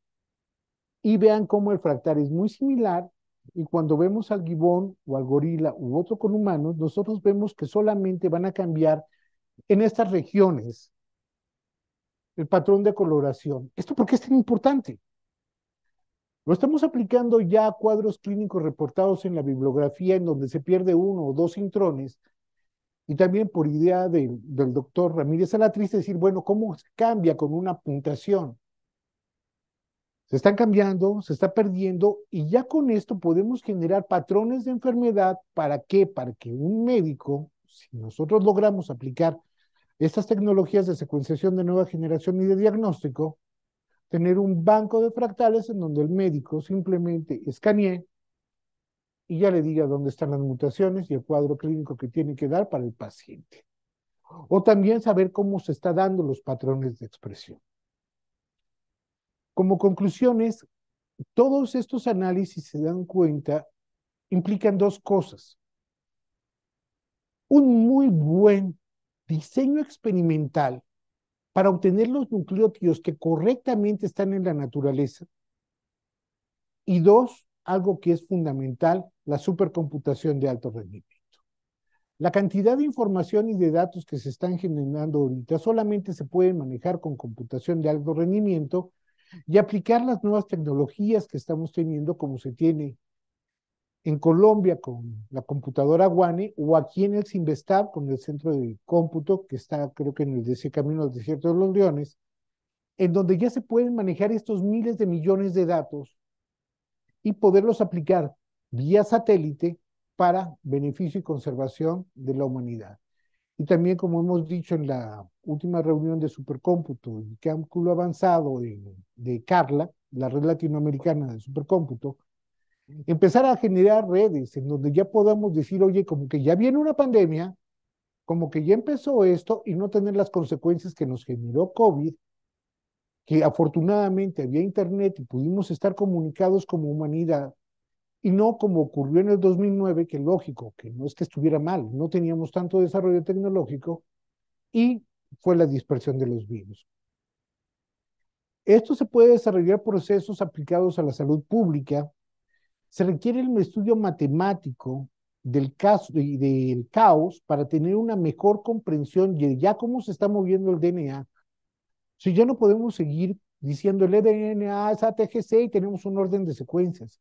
y vean cómo el fractal es muy similar y cuando vemos al gibón o al gorila u otro con humanos, nosotros vemos que solamente van a cambiar en estas regiones el patrón de coloración. ¿Esto por qué es tan importante? Lo estamos aplicando ya a cuadros clínicos reportados en la bibliografía en donde se pierde uno o dos intrones y también por idea del doctor Ramírez Alatriz, decir, bueno, ¿cómo cambia con una puntuación? Se están cambiando, se está perdiendo y ya con esto podemos generar patrones de enfermedad. ¿Para qué? Para que un médico, si nosotros logramos aplicar estas tecnologías de secuenciación de nueva generación y de diagnóstico, tener un banco de fractales en donde el médico simplemente escanee y ya le diga dónde están las mutaciones y el cuadro clínico que tiene que dar para el paciente. O también saber cómo se están dando los patrones de expresión. Como conclusiones, todos estos análisis se dan cuenta, implican dos cosas. Un muy buen diseño experimental para obtener los nucleótidos que correctamente están en la naturaleza. Y dos, algo que es fundamental, la supercomputación de alto rendimiento. La cantidad de información y de datos que se están generando ahorita solamente se pueden manejar con computación de alto rendimiento y aplicar las nuevas tecnologías que estamos teniendo como se tiene en Colombia con la computadora Guane o aquí en el Simvestab con el centro de cómputo que está creo que en el de camino al desierto de los leones, en donde ya se pueden manejar estos miles de millones de datos y poderlos aplicar vía satélite para beneficio y conservación de la humanidad. Y también, como hemos dicho en la última reunión de supercómputo y cálculo avanzado de, de Carla, la red latinoamericana de supercómputo, empezar a generar redes en donde ya podamos decir, oye, como que ya viene una pandemia, como que ya empezó esto y no tener las consecuencias que nos generó COVID que afortunadamente había internet y pudimos estar comunicados como humanidad y no como ocurrió en el 2009, que lógico, que no es que estuviera mal, no teníamos tanto desarrollo tecnológico y fue la dispersión de los virus. Esto se puede desarrollar procesos aplicados a la salud pública. Se requiere un estudio matemático del, caso, y del caos para tener una mejor comprensión de ya cómo se está moviendo el DNA si ya no podemos seguir diciendo el DNA es ATGC y tenemos un orden de secuencias.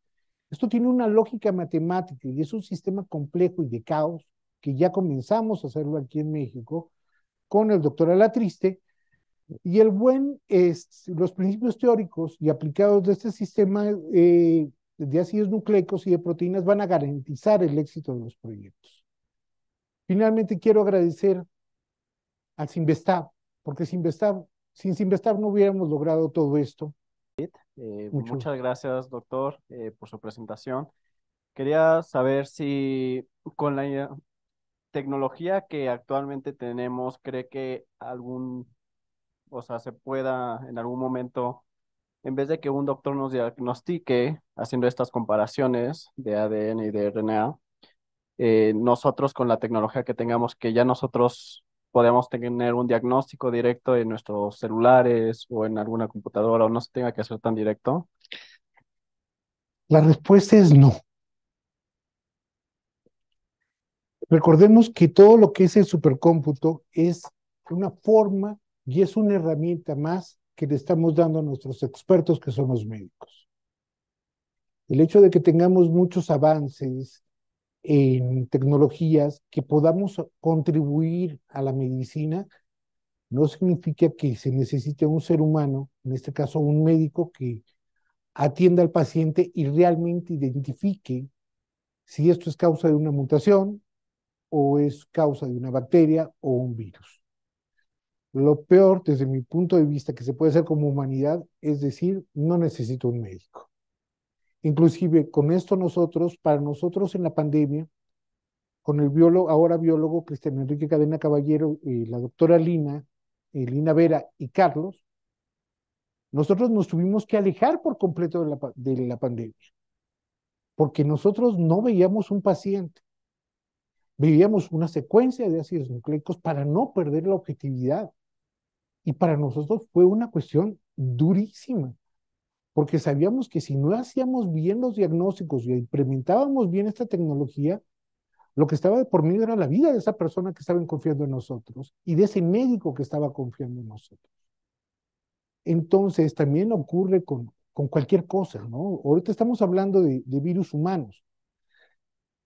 Esto tiene una lógica matemática y es un sistema complejo y de caos que ya comenzamos a hacerlo aquí en México con el doctor Alatriste. Y el buen, es, los principios teóricos y aplicados de este sistema eh, de ácidos nucleicos y de proteínas van a garantizar el éxito de los proyectos. Finalmente, quiero agradecer al Sinvestab, porque Sinvestab sin Simvestab no hubiéramos logrado todo esto. Eh, muchas gracias, doctor, eh, por su presentación. Quería saber si con la eh, tecnología que actualmente tenemos, cree que algún, o sea, se pueda en algún momento, en vez de que un doctor nos diagnostique haciendo estas comparaciones de ADN y de RNA, nosotros con la tecnología que tengamos, que ya nosotros podemos tener un diagnóstico directo en nuestros celulares o en alguna computadora o no se tenga que hacer tan directo? La respuesta es no. Recordemos que todo lo que es el supercómputo es una forma y es una herramienta más que le estamos dando a nuestros expertos que son los médicos. El hecho de que tengamos muchos avances en tecnologías que podamos contribuir a la medicina, no significa que se necesite un ser humano, en este caso un médico que atienda al paciente y realmente identifique si esto es causa de una mutación o es causa de una bacteria o un virus. Lo peor desde mi punto de vista que se puede hacer como humanidad es decir, no necesito un médico. Inclusive con esto nosotros, para nosotros en la pandemia, con el biólogo, ahora biólogo Cristian Enrique Cadena Caballero y la doctora Lina, Lina Vera y Carlos, nosotros nos tuvimos que alejar por completo de la, de la pandemia, porque nosotros no veíamos un paciente, vivíamos una secuencia de ácidos nucleicos para no perder la objetividad. Y para nosotros fue una cuestión durísima porque sabíamos que si no hacíamos bien los diagnósticos y implementábamos bien esta tecnología, lo que estaba de por medio era la vida de esa persona que estaba confiando en nosotros y de ese médico que estaba confiando en nosotros. Entonces, también ocurre con, con cualquier cosa, ¿no? Ahorita estamos hablando de, virus humanos,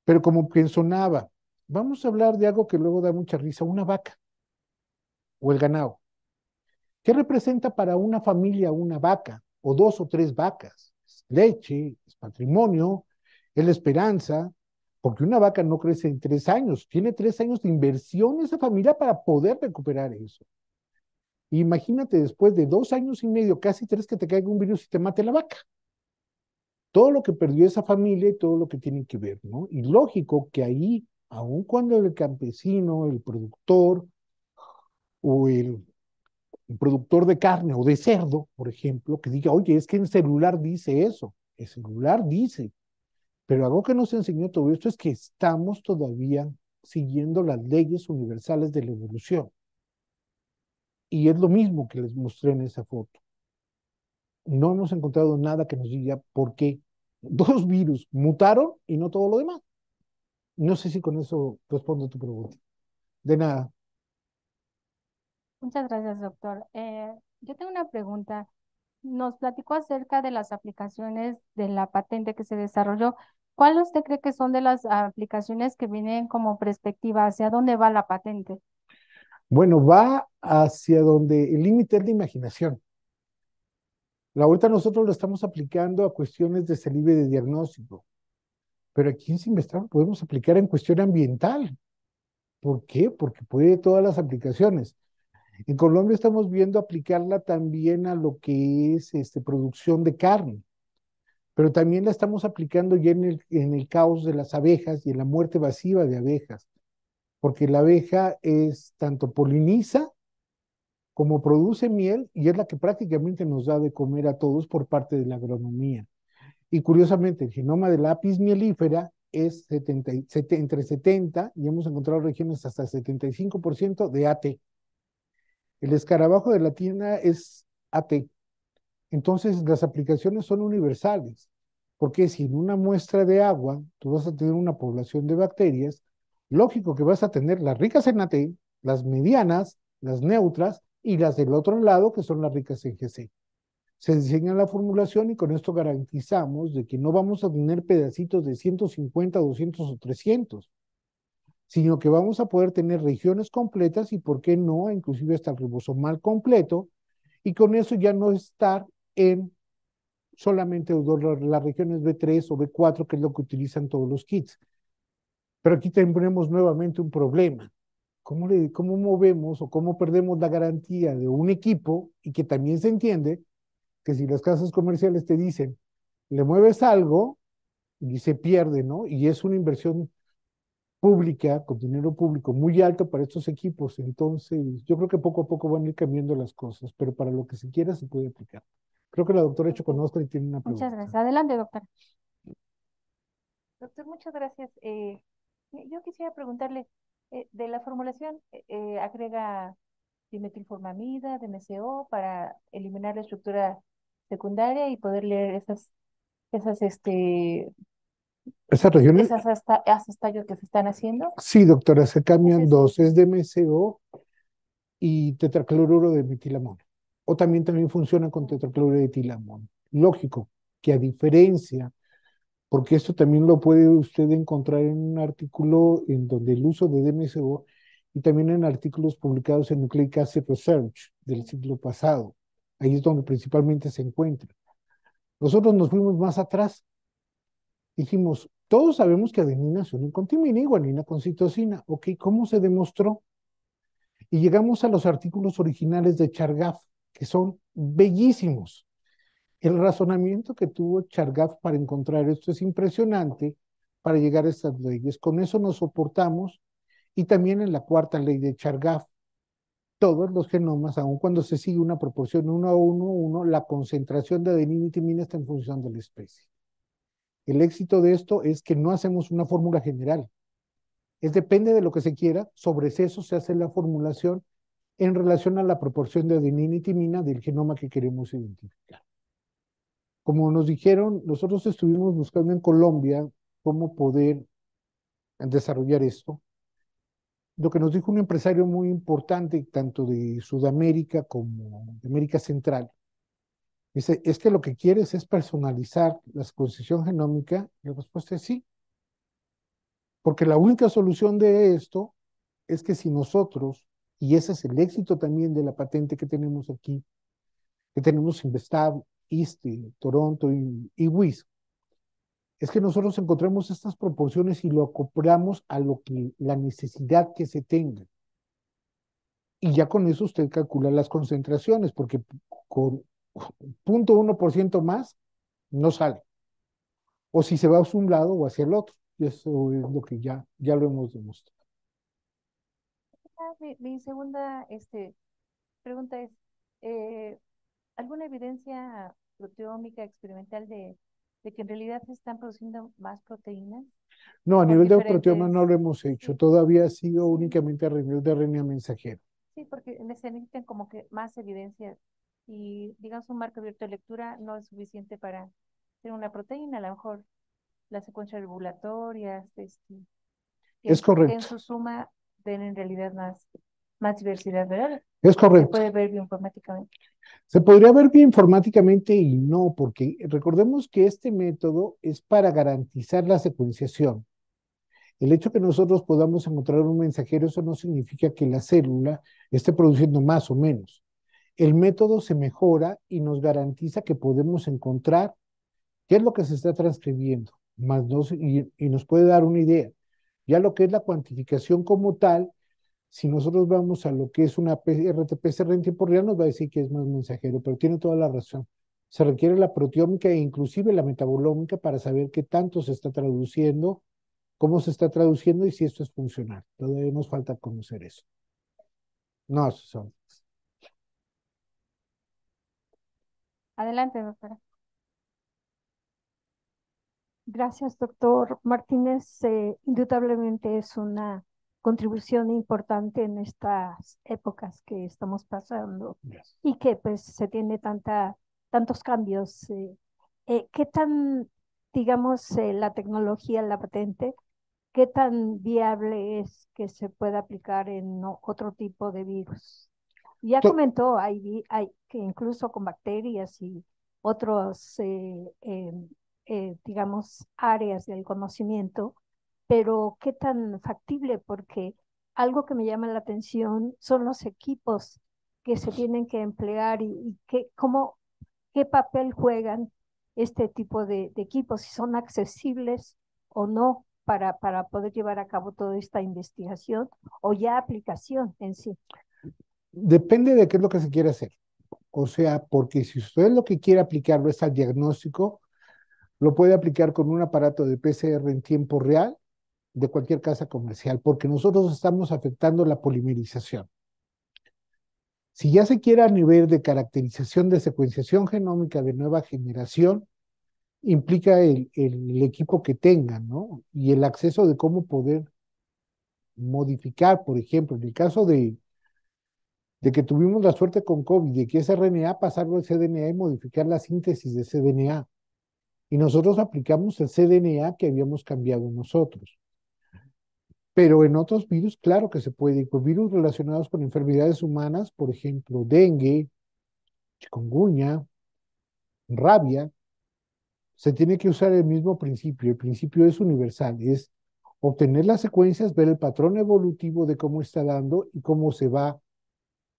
pero como sonaba, vamos a hablar de algo que luego da mucha risa, una vaca o el ganado. ¿Qué representa para una familia una vaca? o dos o tres vacas. Es leche, es patrimonio, es la esperanza, porque una vaca no crece en tres años, tiene tres años de inversión esa familia para poder recuperar eso. Imagínate después de dos años y medio, casi tres, que te caiga un virus y te mate la vaca. Todo lo que perdió esa familia y todo lo que tiene que ver, ¿no? Y lógico que ahí, aun cuando el campesino, el productor o el un productor de carne o de cerdo, por ejemplo, que diga, oye, es que el celular dice eso, el celular dice. Pero algo que nos enseñó todo esto es que estamos todavía siguiendo las leyes universales de la evolución. Y es lo mismo que les mostré en esa foto. No hemos encontrado nada que nos diga por qué dos virus mutaron y no todo lo demás. No sé si con eso respondo a tu pregunta. De nada. Muchas gracias, doctor. Eh, yo tengo una pregunta. Nos platicó acerca de las aplicaciones de la patente que se desarrolló. ¿Cuáles usted cree que son de las aplicaciones que vienen como perspectiva? ¿Hacia dónde va la patente? Bueno, va hacia donde el límite es la imaginación. La Ahorita nosotros lo estamos aplicando a cuestiones de saliva y de diagnóstico, pero aquí en Simvestar podemos aplicar en cuestión ambiental. ¿Por qué? Porque puede todas las aplicaciones. En Colombia estamos viendo aplicarla también a lo que es este, producción de carne, pero también la estamos aplicando ya en el, caos de las abejas y en la muerte masiva de abejas, porque la abeja es tanto poliniza como produce miel y es la que prácticamente nos da de comer a todos por parte de la agronomía. Y curiosamente, el genoma de la apis mielífera es entre 70 y hemos encontrado regiones hasta 75% de AT. El escarabajo de la tienda es AT. Entonces, las aplicaciones son universales, porque si en una muestra de agua tú vas a tener una población de bacterias, lógico que vas a tener las ricas en AT, las medianas, las neutras y las del otro lado, que son las ricas en GC. Se diseña la formulación y con esto garantizamos de que no vamos a tener pedacitos de 150, 200 o 300, sino que vamos a poder tener regiones completas y, ¿por qué no?, inclusive hasta el ribosomal completo, y con eso ya no estar en solamente las regiones B3 o B4, que es lo que utilizan todos los kits. Pero aquí tenemos nuevamente un problema. ¿Cómo, le, ¿Cómo movemos o cómo perdemos la garantía de un equipo? Y que también se entiende que si las casas comerciales te dicen, le mueves algo y se pierde, ¿no? Y es una inversión pública, con dinero público muy alto para estos equipos. Entonces, yo creo que poco a poco van a ir cambiando las cosas, pero para lo que se quiera se puede aplicar. Creo que la doctora Hecho conozca y tiene una pregunta. Muchas gracias. Adelante, doctora. Doctor, muchas gracias. Eh, yo quisiera preguntarle, eh, de la formulación, eh, eh agrega dimetilformamida, DMCO, para eliminar la estructura secundaria y poder leer esas, esas este, ¿Esas regiones? ¿Esas que se están haciendo? Sí, doctora, se cambian dos, es de y tetracloruro de metilamón, O también también funciona con tetracloruro de metilamón Lógico, que a diferencia, porque esto también lo puede usted encontrar en un artículo en donde el uso de DMSO y también en artículos publicados en Nucleic Acid Research del siglo pasado. Ahí es donde principalmente se encuentra. Nosotros nos fuimos más atrás dijimos, todos sabemos que adenina es con timina y guanina con citosina. Ok, ¿cómo se demostró? Y llegamos a los artículos originales de Chargaff, que son bellísimos. El razonamiento que tuvo Chargaff para encontrar esto es impresionante para llegar a estas leyes. Con eso nos soportamos. Y también en la cuarta ley de Chargaff, todos los genomas, aun cuando se sigue una proporción 1 a 1, 1, la concentración de adenina y timina está en función de la especie. El éxito de esto es que no hacemos una fórmula general. Es depende de lo que se quiera, sobre eso se hace la formulación en relación a la proporción de adenina y timina del genoma que queremos identificar. Como nos dijeron, nosotros estuvimos buscando en Colombia cómo poder desarrollar esto. Lo que nos dijo un empresario muy importante, tanto de Sudamérica como de América Central, Dice, es que lo que quieres es personalizar la exposición genómica. la respuesta es sí. Porque la única solución de esto es que si nosotros, y ese es el éxito también de la patente que tenemos aquí, que tenemos Investav, ISTE, Toronto y, WIS, es que nosotros encontremos estas proporciones y lo acoplamos a lo que la necesidad que se tenga. Y ya con eso usted calcula las concentraciones, porque con, 0.1% más, no sale. O si se va a un lado o hacia el otro. Y eso es lo que ya, ya lo hemos demostrado. Ah, mi, segunda este, pregunta es, eh, ¿alguna evidencia proteómica experimental de, de, que en realidad se están produciendo más proteínas? No, a nivel de proteoma no lo hemos hecho. Todavía ha sido únicamente a nivel de RNA mensajero. Sí, porque necesitan como que más evidencia y digamos un marco abierto de lectura no es suficiente para tener una proteína, a lo mejor la secuencia regulatoria este, es correcto. En su suma den en realidad más, más diversidad, ¿verdad? Es correcto. Se puede ver bioinformáticamente. Se podría ver bioinformáticamente y no, porque recordemos que este método es para garantizar la secuenciación. El hecho que nosotros podamos encontrar un mensajero, eso no significa que la célula esté produciendo más o menos el método se mejora y nos garantiza que podemos encontrar qué es lo que se está transcribiendo, más dos, y, nos puede dar una idea. Ya lo que es la cuantificación como tal, si nosotros vamos a lo que es una RTPCR en tiempo real, nos va a decir que es más mensajero, pero tiene toda la razón. Se requiere la proteómica e inclusive la metabolómica para saber qué tanto se está traduciendo, cómo se está traduciendo y si esto es funcional. Todavía nos falta conocer eso. No, Susana. Adelante, doctora. Gracias, doctor Martínez. Eh, indudablemente es una contribución importante en estas épocas que estamos pasando y que pues se tiene tanta, tantos cambios. Eh, eh, ¿Qué tan, digamos, la tecnología, la patente, qué tan viable es que se pueda aplicar en otro tipo de virus? Ya comentó hay, que incluso con bacterias y otros, eh, em, eh, digamos, áreas del conocimiento, pero qué tan factible, porque algo que me llama la atención son los equipos que se tienen que emplear y, qué, cómo, qué papel juegan este tipo de, de, equipos, si son accesibles o no para, para poder llevar a cabo toda esta investigación o ya aplicación en sí. Depende de qué es lo que se quiere hacer. O sea, porque si usted lo que quiere aplicarlo es al diagnóstico, lo puede aplicar con un aparato de PCR en tiempo real de cualquier casa comercial, porque nosotros estamos afectando la polimerización. Si ya se quiere a nivel de caracterización de secuenciación genómica de nueva generación, implica el, el equipo que tengan, ¿no? Y el acceso de cómo poder modificar, por ejemplo, en el caso de, de que tuvimos la suerte con COVID, de que ese RNA pasarlo al CDNA y modificar la síntesis de CDNA. Y nosotros aplicamos el CDNA que habíamos cambiado nosotros. Pero en otros virus, claro que se puede. con virus relacionados con enfermedades humanas, por ejemplo, dengue, chikungunya, rabia, se tiene que usar el mismo principio. El principio es universal, es obtener las secuencias, ver el patrón evolutivo de cómo está dando y cómo se va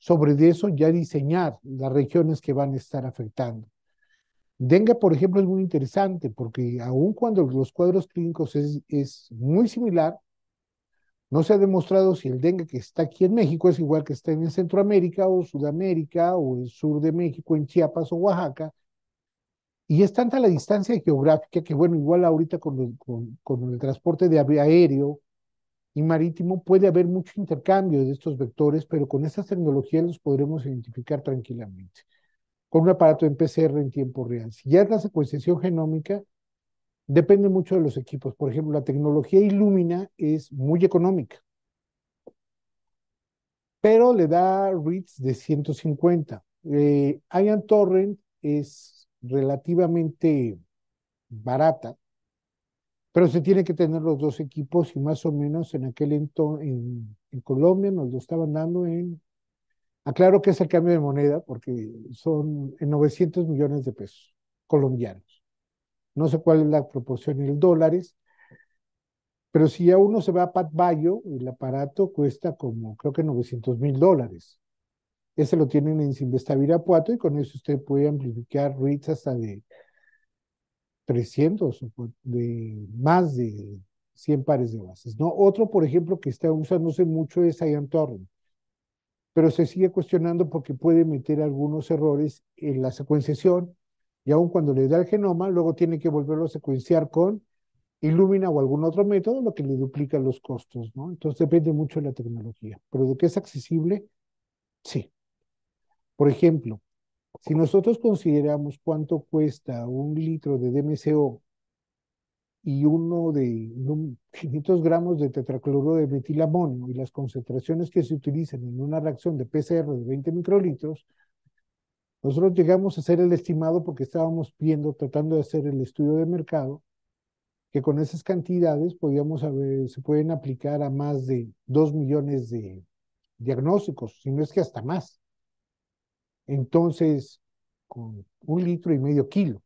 sobre eso ya diseñar las regiones que van a estar afectando. Dengue, por ejemplo, es muy interesante porque aun cuando los cuadros clínicos es, es muy similar, no se ha demostrado si el dengue que está aquí en México es igual que está en Centroamérica o Sudamérica o el sur de México, en Chiapas o Oaxaca. Y es tanta la distancia geográfica que, bueno, igual ahorita con, el, con, con el transporte de aéreo y marítimo puede haber mucho intercambio de estos vectores, pero con estas tecnologías los podremos identificar tranquilamente con un aparato en PCR en tiempo real. Si ya es la secuenciación genómica, depende mucho de los equipos. Por ejemplo, la tecnología Illumina es muy económica, pero le da reads de 150. Eh, Torrent es relativamente barata, pero se tiene que tener los dos equipos y más o menos en aquel en, Colombia nos lo estaban dando en Aclaro que es el cambio de moneda porque son en 900 millones de pesos colombianos. No sé cuál es la proporción en dólares, pero si a uno se va a Bayo, el aparato cuesta como creo que 900 mil dólares. Ese lo tienen en Sinvestavirapuato y con eso usted puede amplificar REITs hasta de 300 de más de 100 pares de bases. ¿no? Otro, por ejemplo, que está usándose mucho es Ian Torrent, pero se sigue cuestionando porque puede meter algunos errores en la secuenciación y aun cuando le da el genoma, luego tiene que volverlo a secuenciar con Illumina o algún otro método, lo que le duplica los costos. ¿no? Entonces depende mucho de la tecnología, pero de que es accesible, sí. Por ejemplo, si nosotros consideramos cuánto cuesta un litro de DMCO y uno de 500 gramos de tetracloruro de metilamonio y las concentraciones que se utilizan en una reacción de PCR de 20 microlitros, nosotros llegamos a hacer el estimado porque estábamos viendo, tratando de hacer el estudio de mercado, que con esas cantidades podíamos se pueden aplicar a más de 2 millones de diagnósticos, si no es que hasta más. Entonces, con un litro y medio kilo.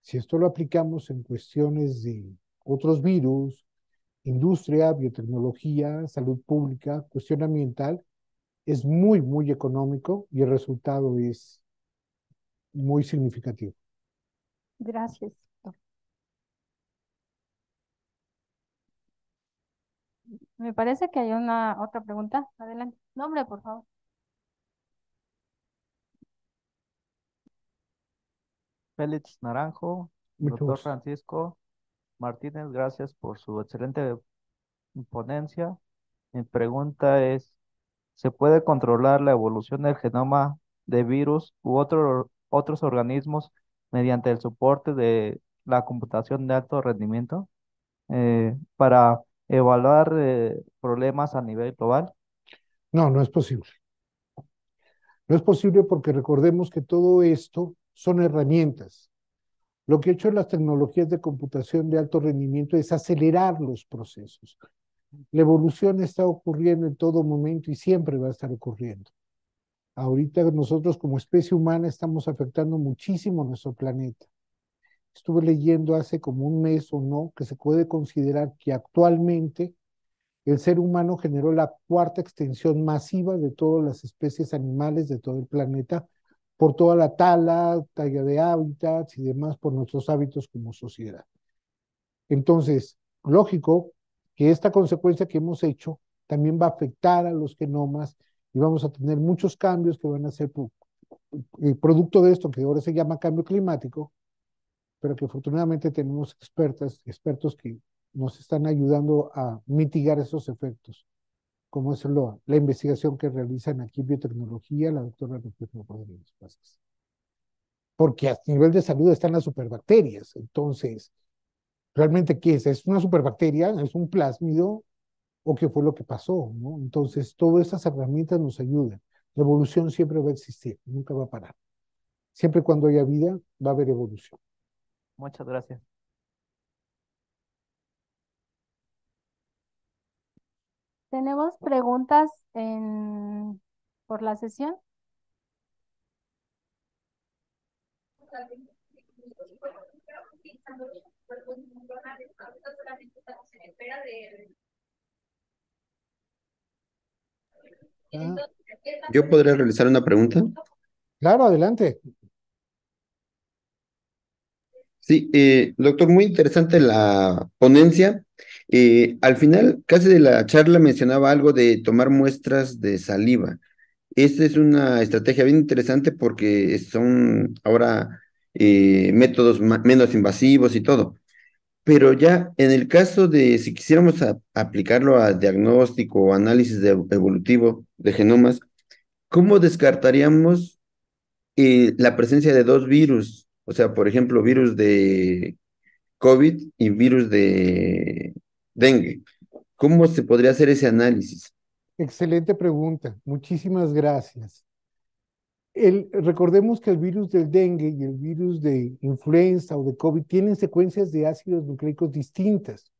Si esto lo aplicamos en cuestiones de otros virus, industria, biotecnología, salud pública, cuestión ambiental, es muy, muy económico y el resultado es muy significativo. Gracias. Me parece que hay una otra pregunta. Adelante. Nombre, por favor. Félix Naranjo, doctor Francisco Martínez, gracias por su excelente ponencia. Mi pregunta es, ¿se puede controlar la evolución del genoma de virus u otros otros organismos mediante el soporte de la computación de alto rendimiento eh, para evaluar eh, problemas a nivel global? No, no es posible. No es posible porque recordemos que todo esto son herramientas. Lo que he hecho las tecnologías de computación de alto rendimiento es acelerar los procesos. La evolución está ocurriendo en todo momento y siempre va a estar ocurriendo. Ahorita nosotros como especie humana estamos afectando muchísimo nuestro planeta. Estuve leyendo hace como un mes o no que se puede considerar que actualmente el ser humano generó la cuarta extensión masiva de todas las especies animales de todo el planeta por toda la tala, talla de hábitats y demás, por nuestros hábitos como sociedad. Entonces, lógico que esta consecuencia que hemos hecho también va a afectar a los genomas y vamos a tener muchos cambios que van a ser eh, producto de esto, que ahora se llama cambio climático, pero que afortunadamente tenemos expertas, expertos que nos están ayudando a mitigar esos efectos como es lo, la investigación que realizan aquí en biotecnología la doctora Rodríguez Porque a nivel de salud están las superbacterias. Entonces, ¿realmente qué es? ¿Es una superbacteria? ¿Es un plásmido? ¿O qué fue lo que pasó? ¿no? Entonces, todas esas herramientas nos ayudan. La evolución siempre va a existir, nunca va a parar. Siempre cuando haya vida, va a haber evolución. Muchas gracias. ¿Tenemos preguntas por la sesión? Ah, ¿Yo podría realizar una pregunta? Claro, adelante. Sí, eh, doctor, muy interesante la ponencia. Eh, al final, casi de la charla mencionaba algo de tomar muestras de saliva. Esta es una estrategia bien interesante porque son ahora eh, métodos menos invasivos y todo. Pero ya en el caso de si quisiéramos aplicarlo a diagnóstico o análisis evolutivo de genomas, ¿cómo descartaríamos eh, la presencia de dos virus? O sea, por ejemplo, virus de COVID y virus de dengue. ¿Cómo se podría hacer ese análisis? Excelente pregunta. Muchísimas gracias. recordemos que el virus del dengue y el virus de influenza o de COVID tienen secuencias de ácidos nucleicos distintas.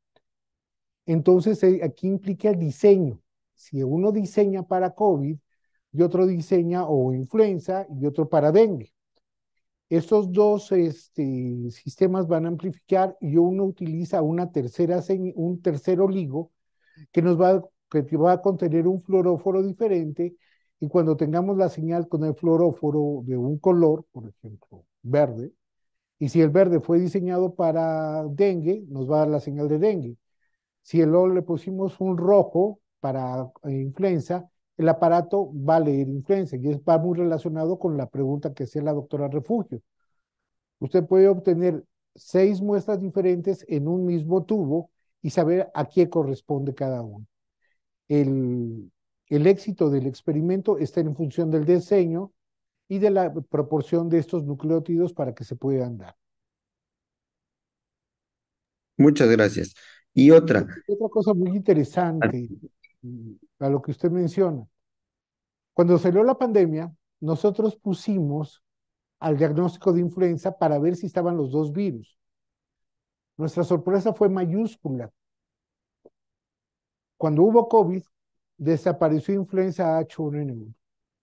Entonces, eh, aquí implica el diseño. Si uno diseña para COVID y otro diseña o influenza y otro para dengue. Estos dos este, sistemas van a amplificar y uno utiliza una tercera un tercer oligo que nos va, que va a contener un fluoróforo diferente y cuando tengamos la señal con el fluoróforo de un color, por ejemplo, verde, y si el verde fue diseñado para dengue, nos va a dar la señal de dengue. Si el le pusimos un rojo para eh, influenza, el aparato va a leer influencia y va muy relacionado con la pregunta que hacía la doctora Refugio. Usted puede obtener seis muestras diferentes en un mismo tubo y saber a qué corresponde cada uno. El, el éxito del experimento está en función del diseño y de la proporción de estos nucleótidos para que se puedan dar. Muchas gracias. Y otra. Otra cosa muy interesante, ah a lo que usted menciona. Cuando salió la pandemia, nosotros pusimos al diagnóstico de influenza para ver si estaban los dos virus. Nuestra sorpresa fue mayúscula. Cuando hubo COVID, desapareció influenza H1N1.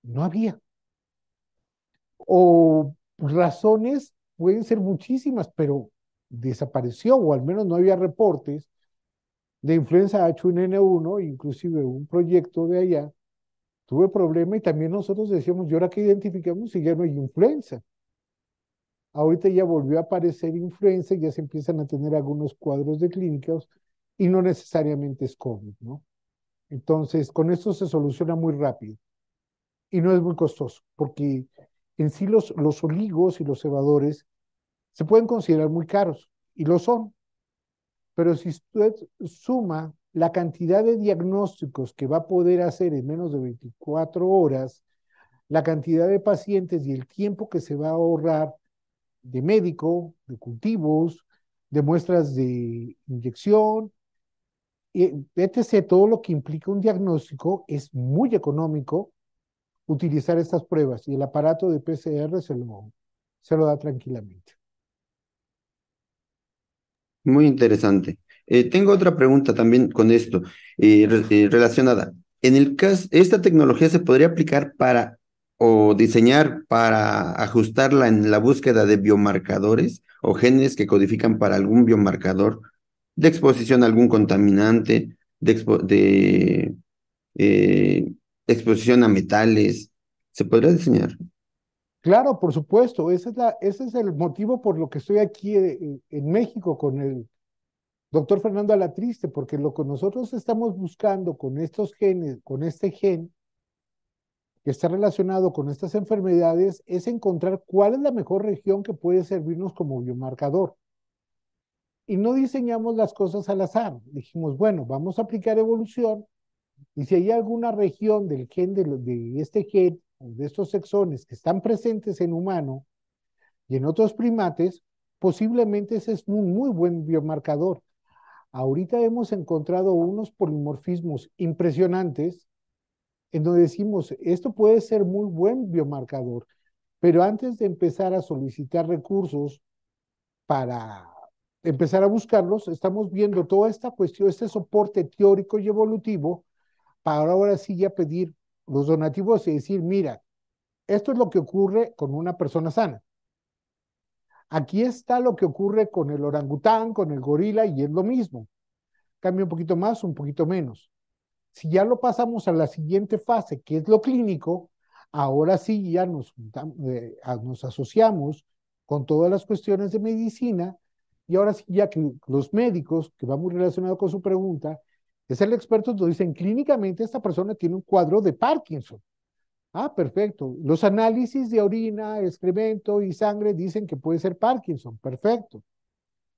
No había. O razones pueden ser muchísimas, pero desapareció, o al menos no había reportes de influenza H1N1, inclusive un proyecto de allá, tuve problema y también nosotros decíamos, ¿y ahora qué identificamos si ya no hay influenza? Ahorita ya volvió a aparecer influenza, ya se empiezan a tener algunos cuadros de clínicas y no necesariamente es COVID, ¿no? Entonces, con esto se soluciona muy rápido y no es muy costoso, porque en sí los, los oligos y los cebadores se pueden considerar muy caros y lo son, pero si usted suma la cantidad de diagnósticos que va a poder hacer en menos de 24 horas, la cantidad de pacientes y el tiempo que se va a ahorrar de médico, de cultivos, de muestras de inyección, eh, etc., todo lo que implica un diagnóstico es muy económico utilizar estas pruebas y el aparato de PCR se lo, se lo da tranquilamente. Muy interesante. Eh, tengo otra pregunta también con esto, eh, eh, relacionada. En el caso, ¿esta tecnología se podría aplicar para o diseñar para ajustarla en la búsqueda de biomarcadores o genes que codifican para algún biomarcador de exposición a algún contaminante, de, exposición a metales. ¿Se podría diseñar? Claro, por supuesto, esa es la, ese es el motivo por lo que estoy aquí eh, en, México con el doctor Fernando Alatriste, porque lo que nosotros estamos buscando con estos genes, con este gen que está relacionado con estas enfermedades, es encontrar cuál es la mejor región que puede servirnos como biomarcador. Y no diseñamos las cosas al azar. Dijimos, bueno, vamos a aplicar evolución y si hay alguna región del gen de, de este gen de estos sexones que están presentes en humano y en otros primates, posiblemente ese es un muy buen biomarcador. Ahorita hemos encontrado unos polimorfismos impresionantes en donde decimos, esto puede ser muy buen biomarcador, pero antes de empezar a solicitar recursos para empezar a buscarlos, estamos viendo toda esta cuestión, este soporte teórico y evolutivo, para ahora sí ya pedir los donativos y decir, mira, esto es lo que ocurre con una persona sana. Aquí está lo que ocurre con el orangután, con el gorila, y es lo mismo. Cambia un poquito más, un poquito menos. Si ya lo pasamos a la siguiente fase, que es lo clínico, ahora sí ya nos, eh, nos asociamos con todas las cuestiones de medicina y ahora sí ya que los médicos, que va muy relacionado con su pregunta, es el experto nos dicen clínicamente esta persona tiene un cuadro de Parkinson. Ah, perfecto. Los análisis de orina, excremento y sangre dicen que puede ser Parkinson. Perfecto.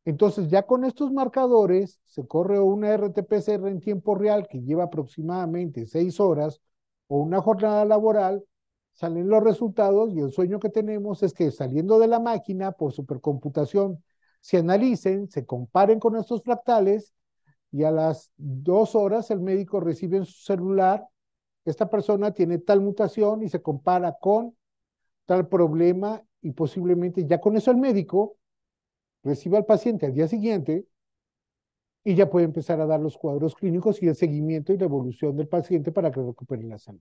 Entonces, ya con estos marcadores, se corre una rtpcr en tiempo real que lleva aproximadamente seis horas o una jornada laboral, salen los resultados y el sueño que tenemos es que saliendo de la máquina por supercomputación, se analicen, se comparen con estos fractales y a las dos horas el médico recibe en su celular esta persona tiene tal mutación y se compara con tal problema y posiblemente ya con eso el médico recibe al paciente al día siguiente y ya puede empezar a dar los cuadros clínicos y el seguimiento y la evolución del paciente para que recupere la salud.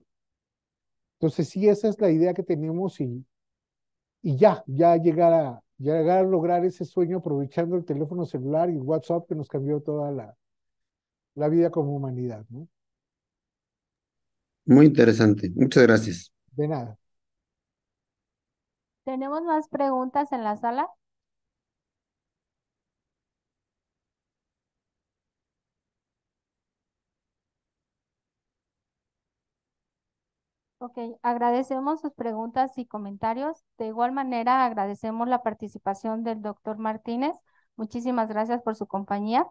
Entonces, sí, esa es la idea que tenemos y, y ya, ya llegar, a, llegar a lograr ese sueño aprovechando el teléfono celular y WhatsApp que nos cambió toda la, la vida como humanidad, ¿no? Muy interesante. Muchas gracias. De nada. ¿Tenemos más preguntas en la sala? Ok, agradecemos sus preguntas y comentarios. De igual manera, agradecemos la participación del doctor Martínez. Muchísimas gracias por su compañía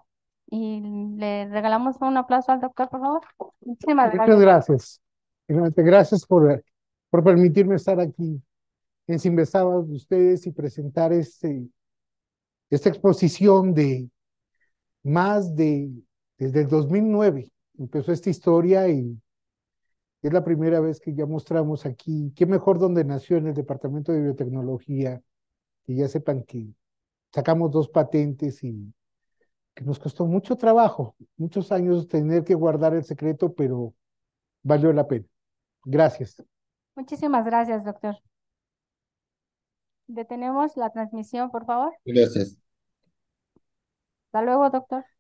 y le regalamos un aplauso al doctor, por favor. Muchísimas gracias. Muchas gracias. Gracias por, por permitirme estar aquí en Sinvesaba de ustedes y presentar este, esta exposición de más de, desde el 2009 empezó esta historia y es la primera vez que ya mostramos aquí, qué mejor donde nació en el Departamento de Biotecnología, que ya sepan que sacamos dos patentes y que nos costó mucho trabajo, muchos años tener que guardar el secreto, pero valió la pena. Gracias. Muchísimas gracias, doctor. Detenemos la transmisión, por favor. Gracias. Hasta luego, doctor.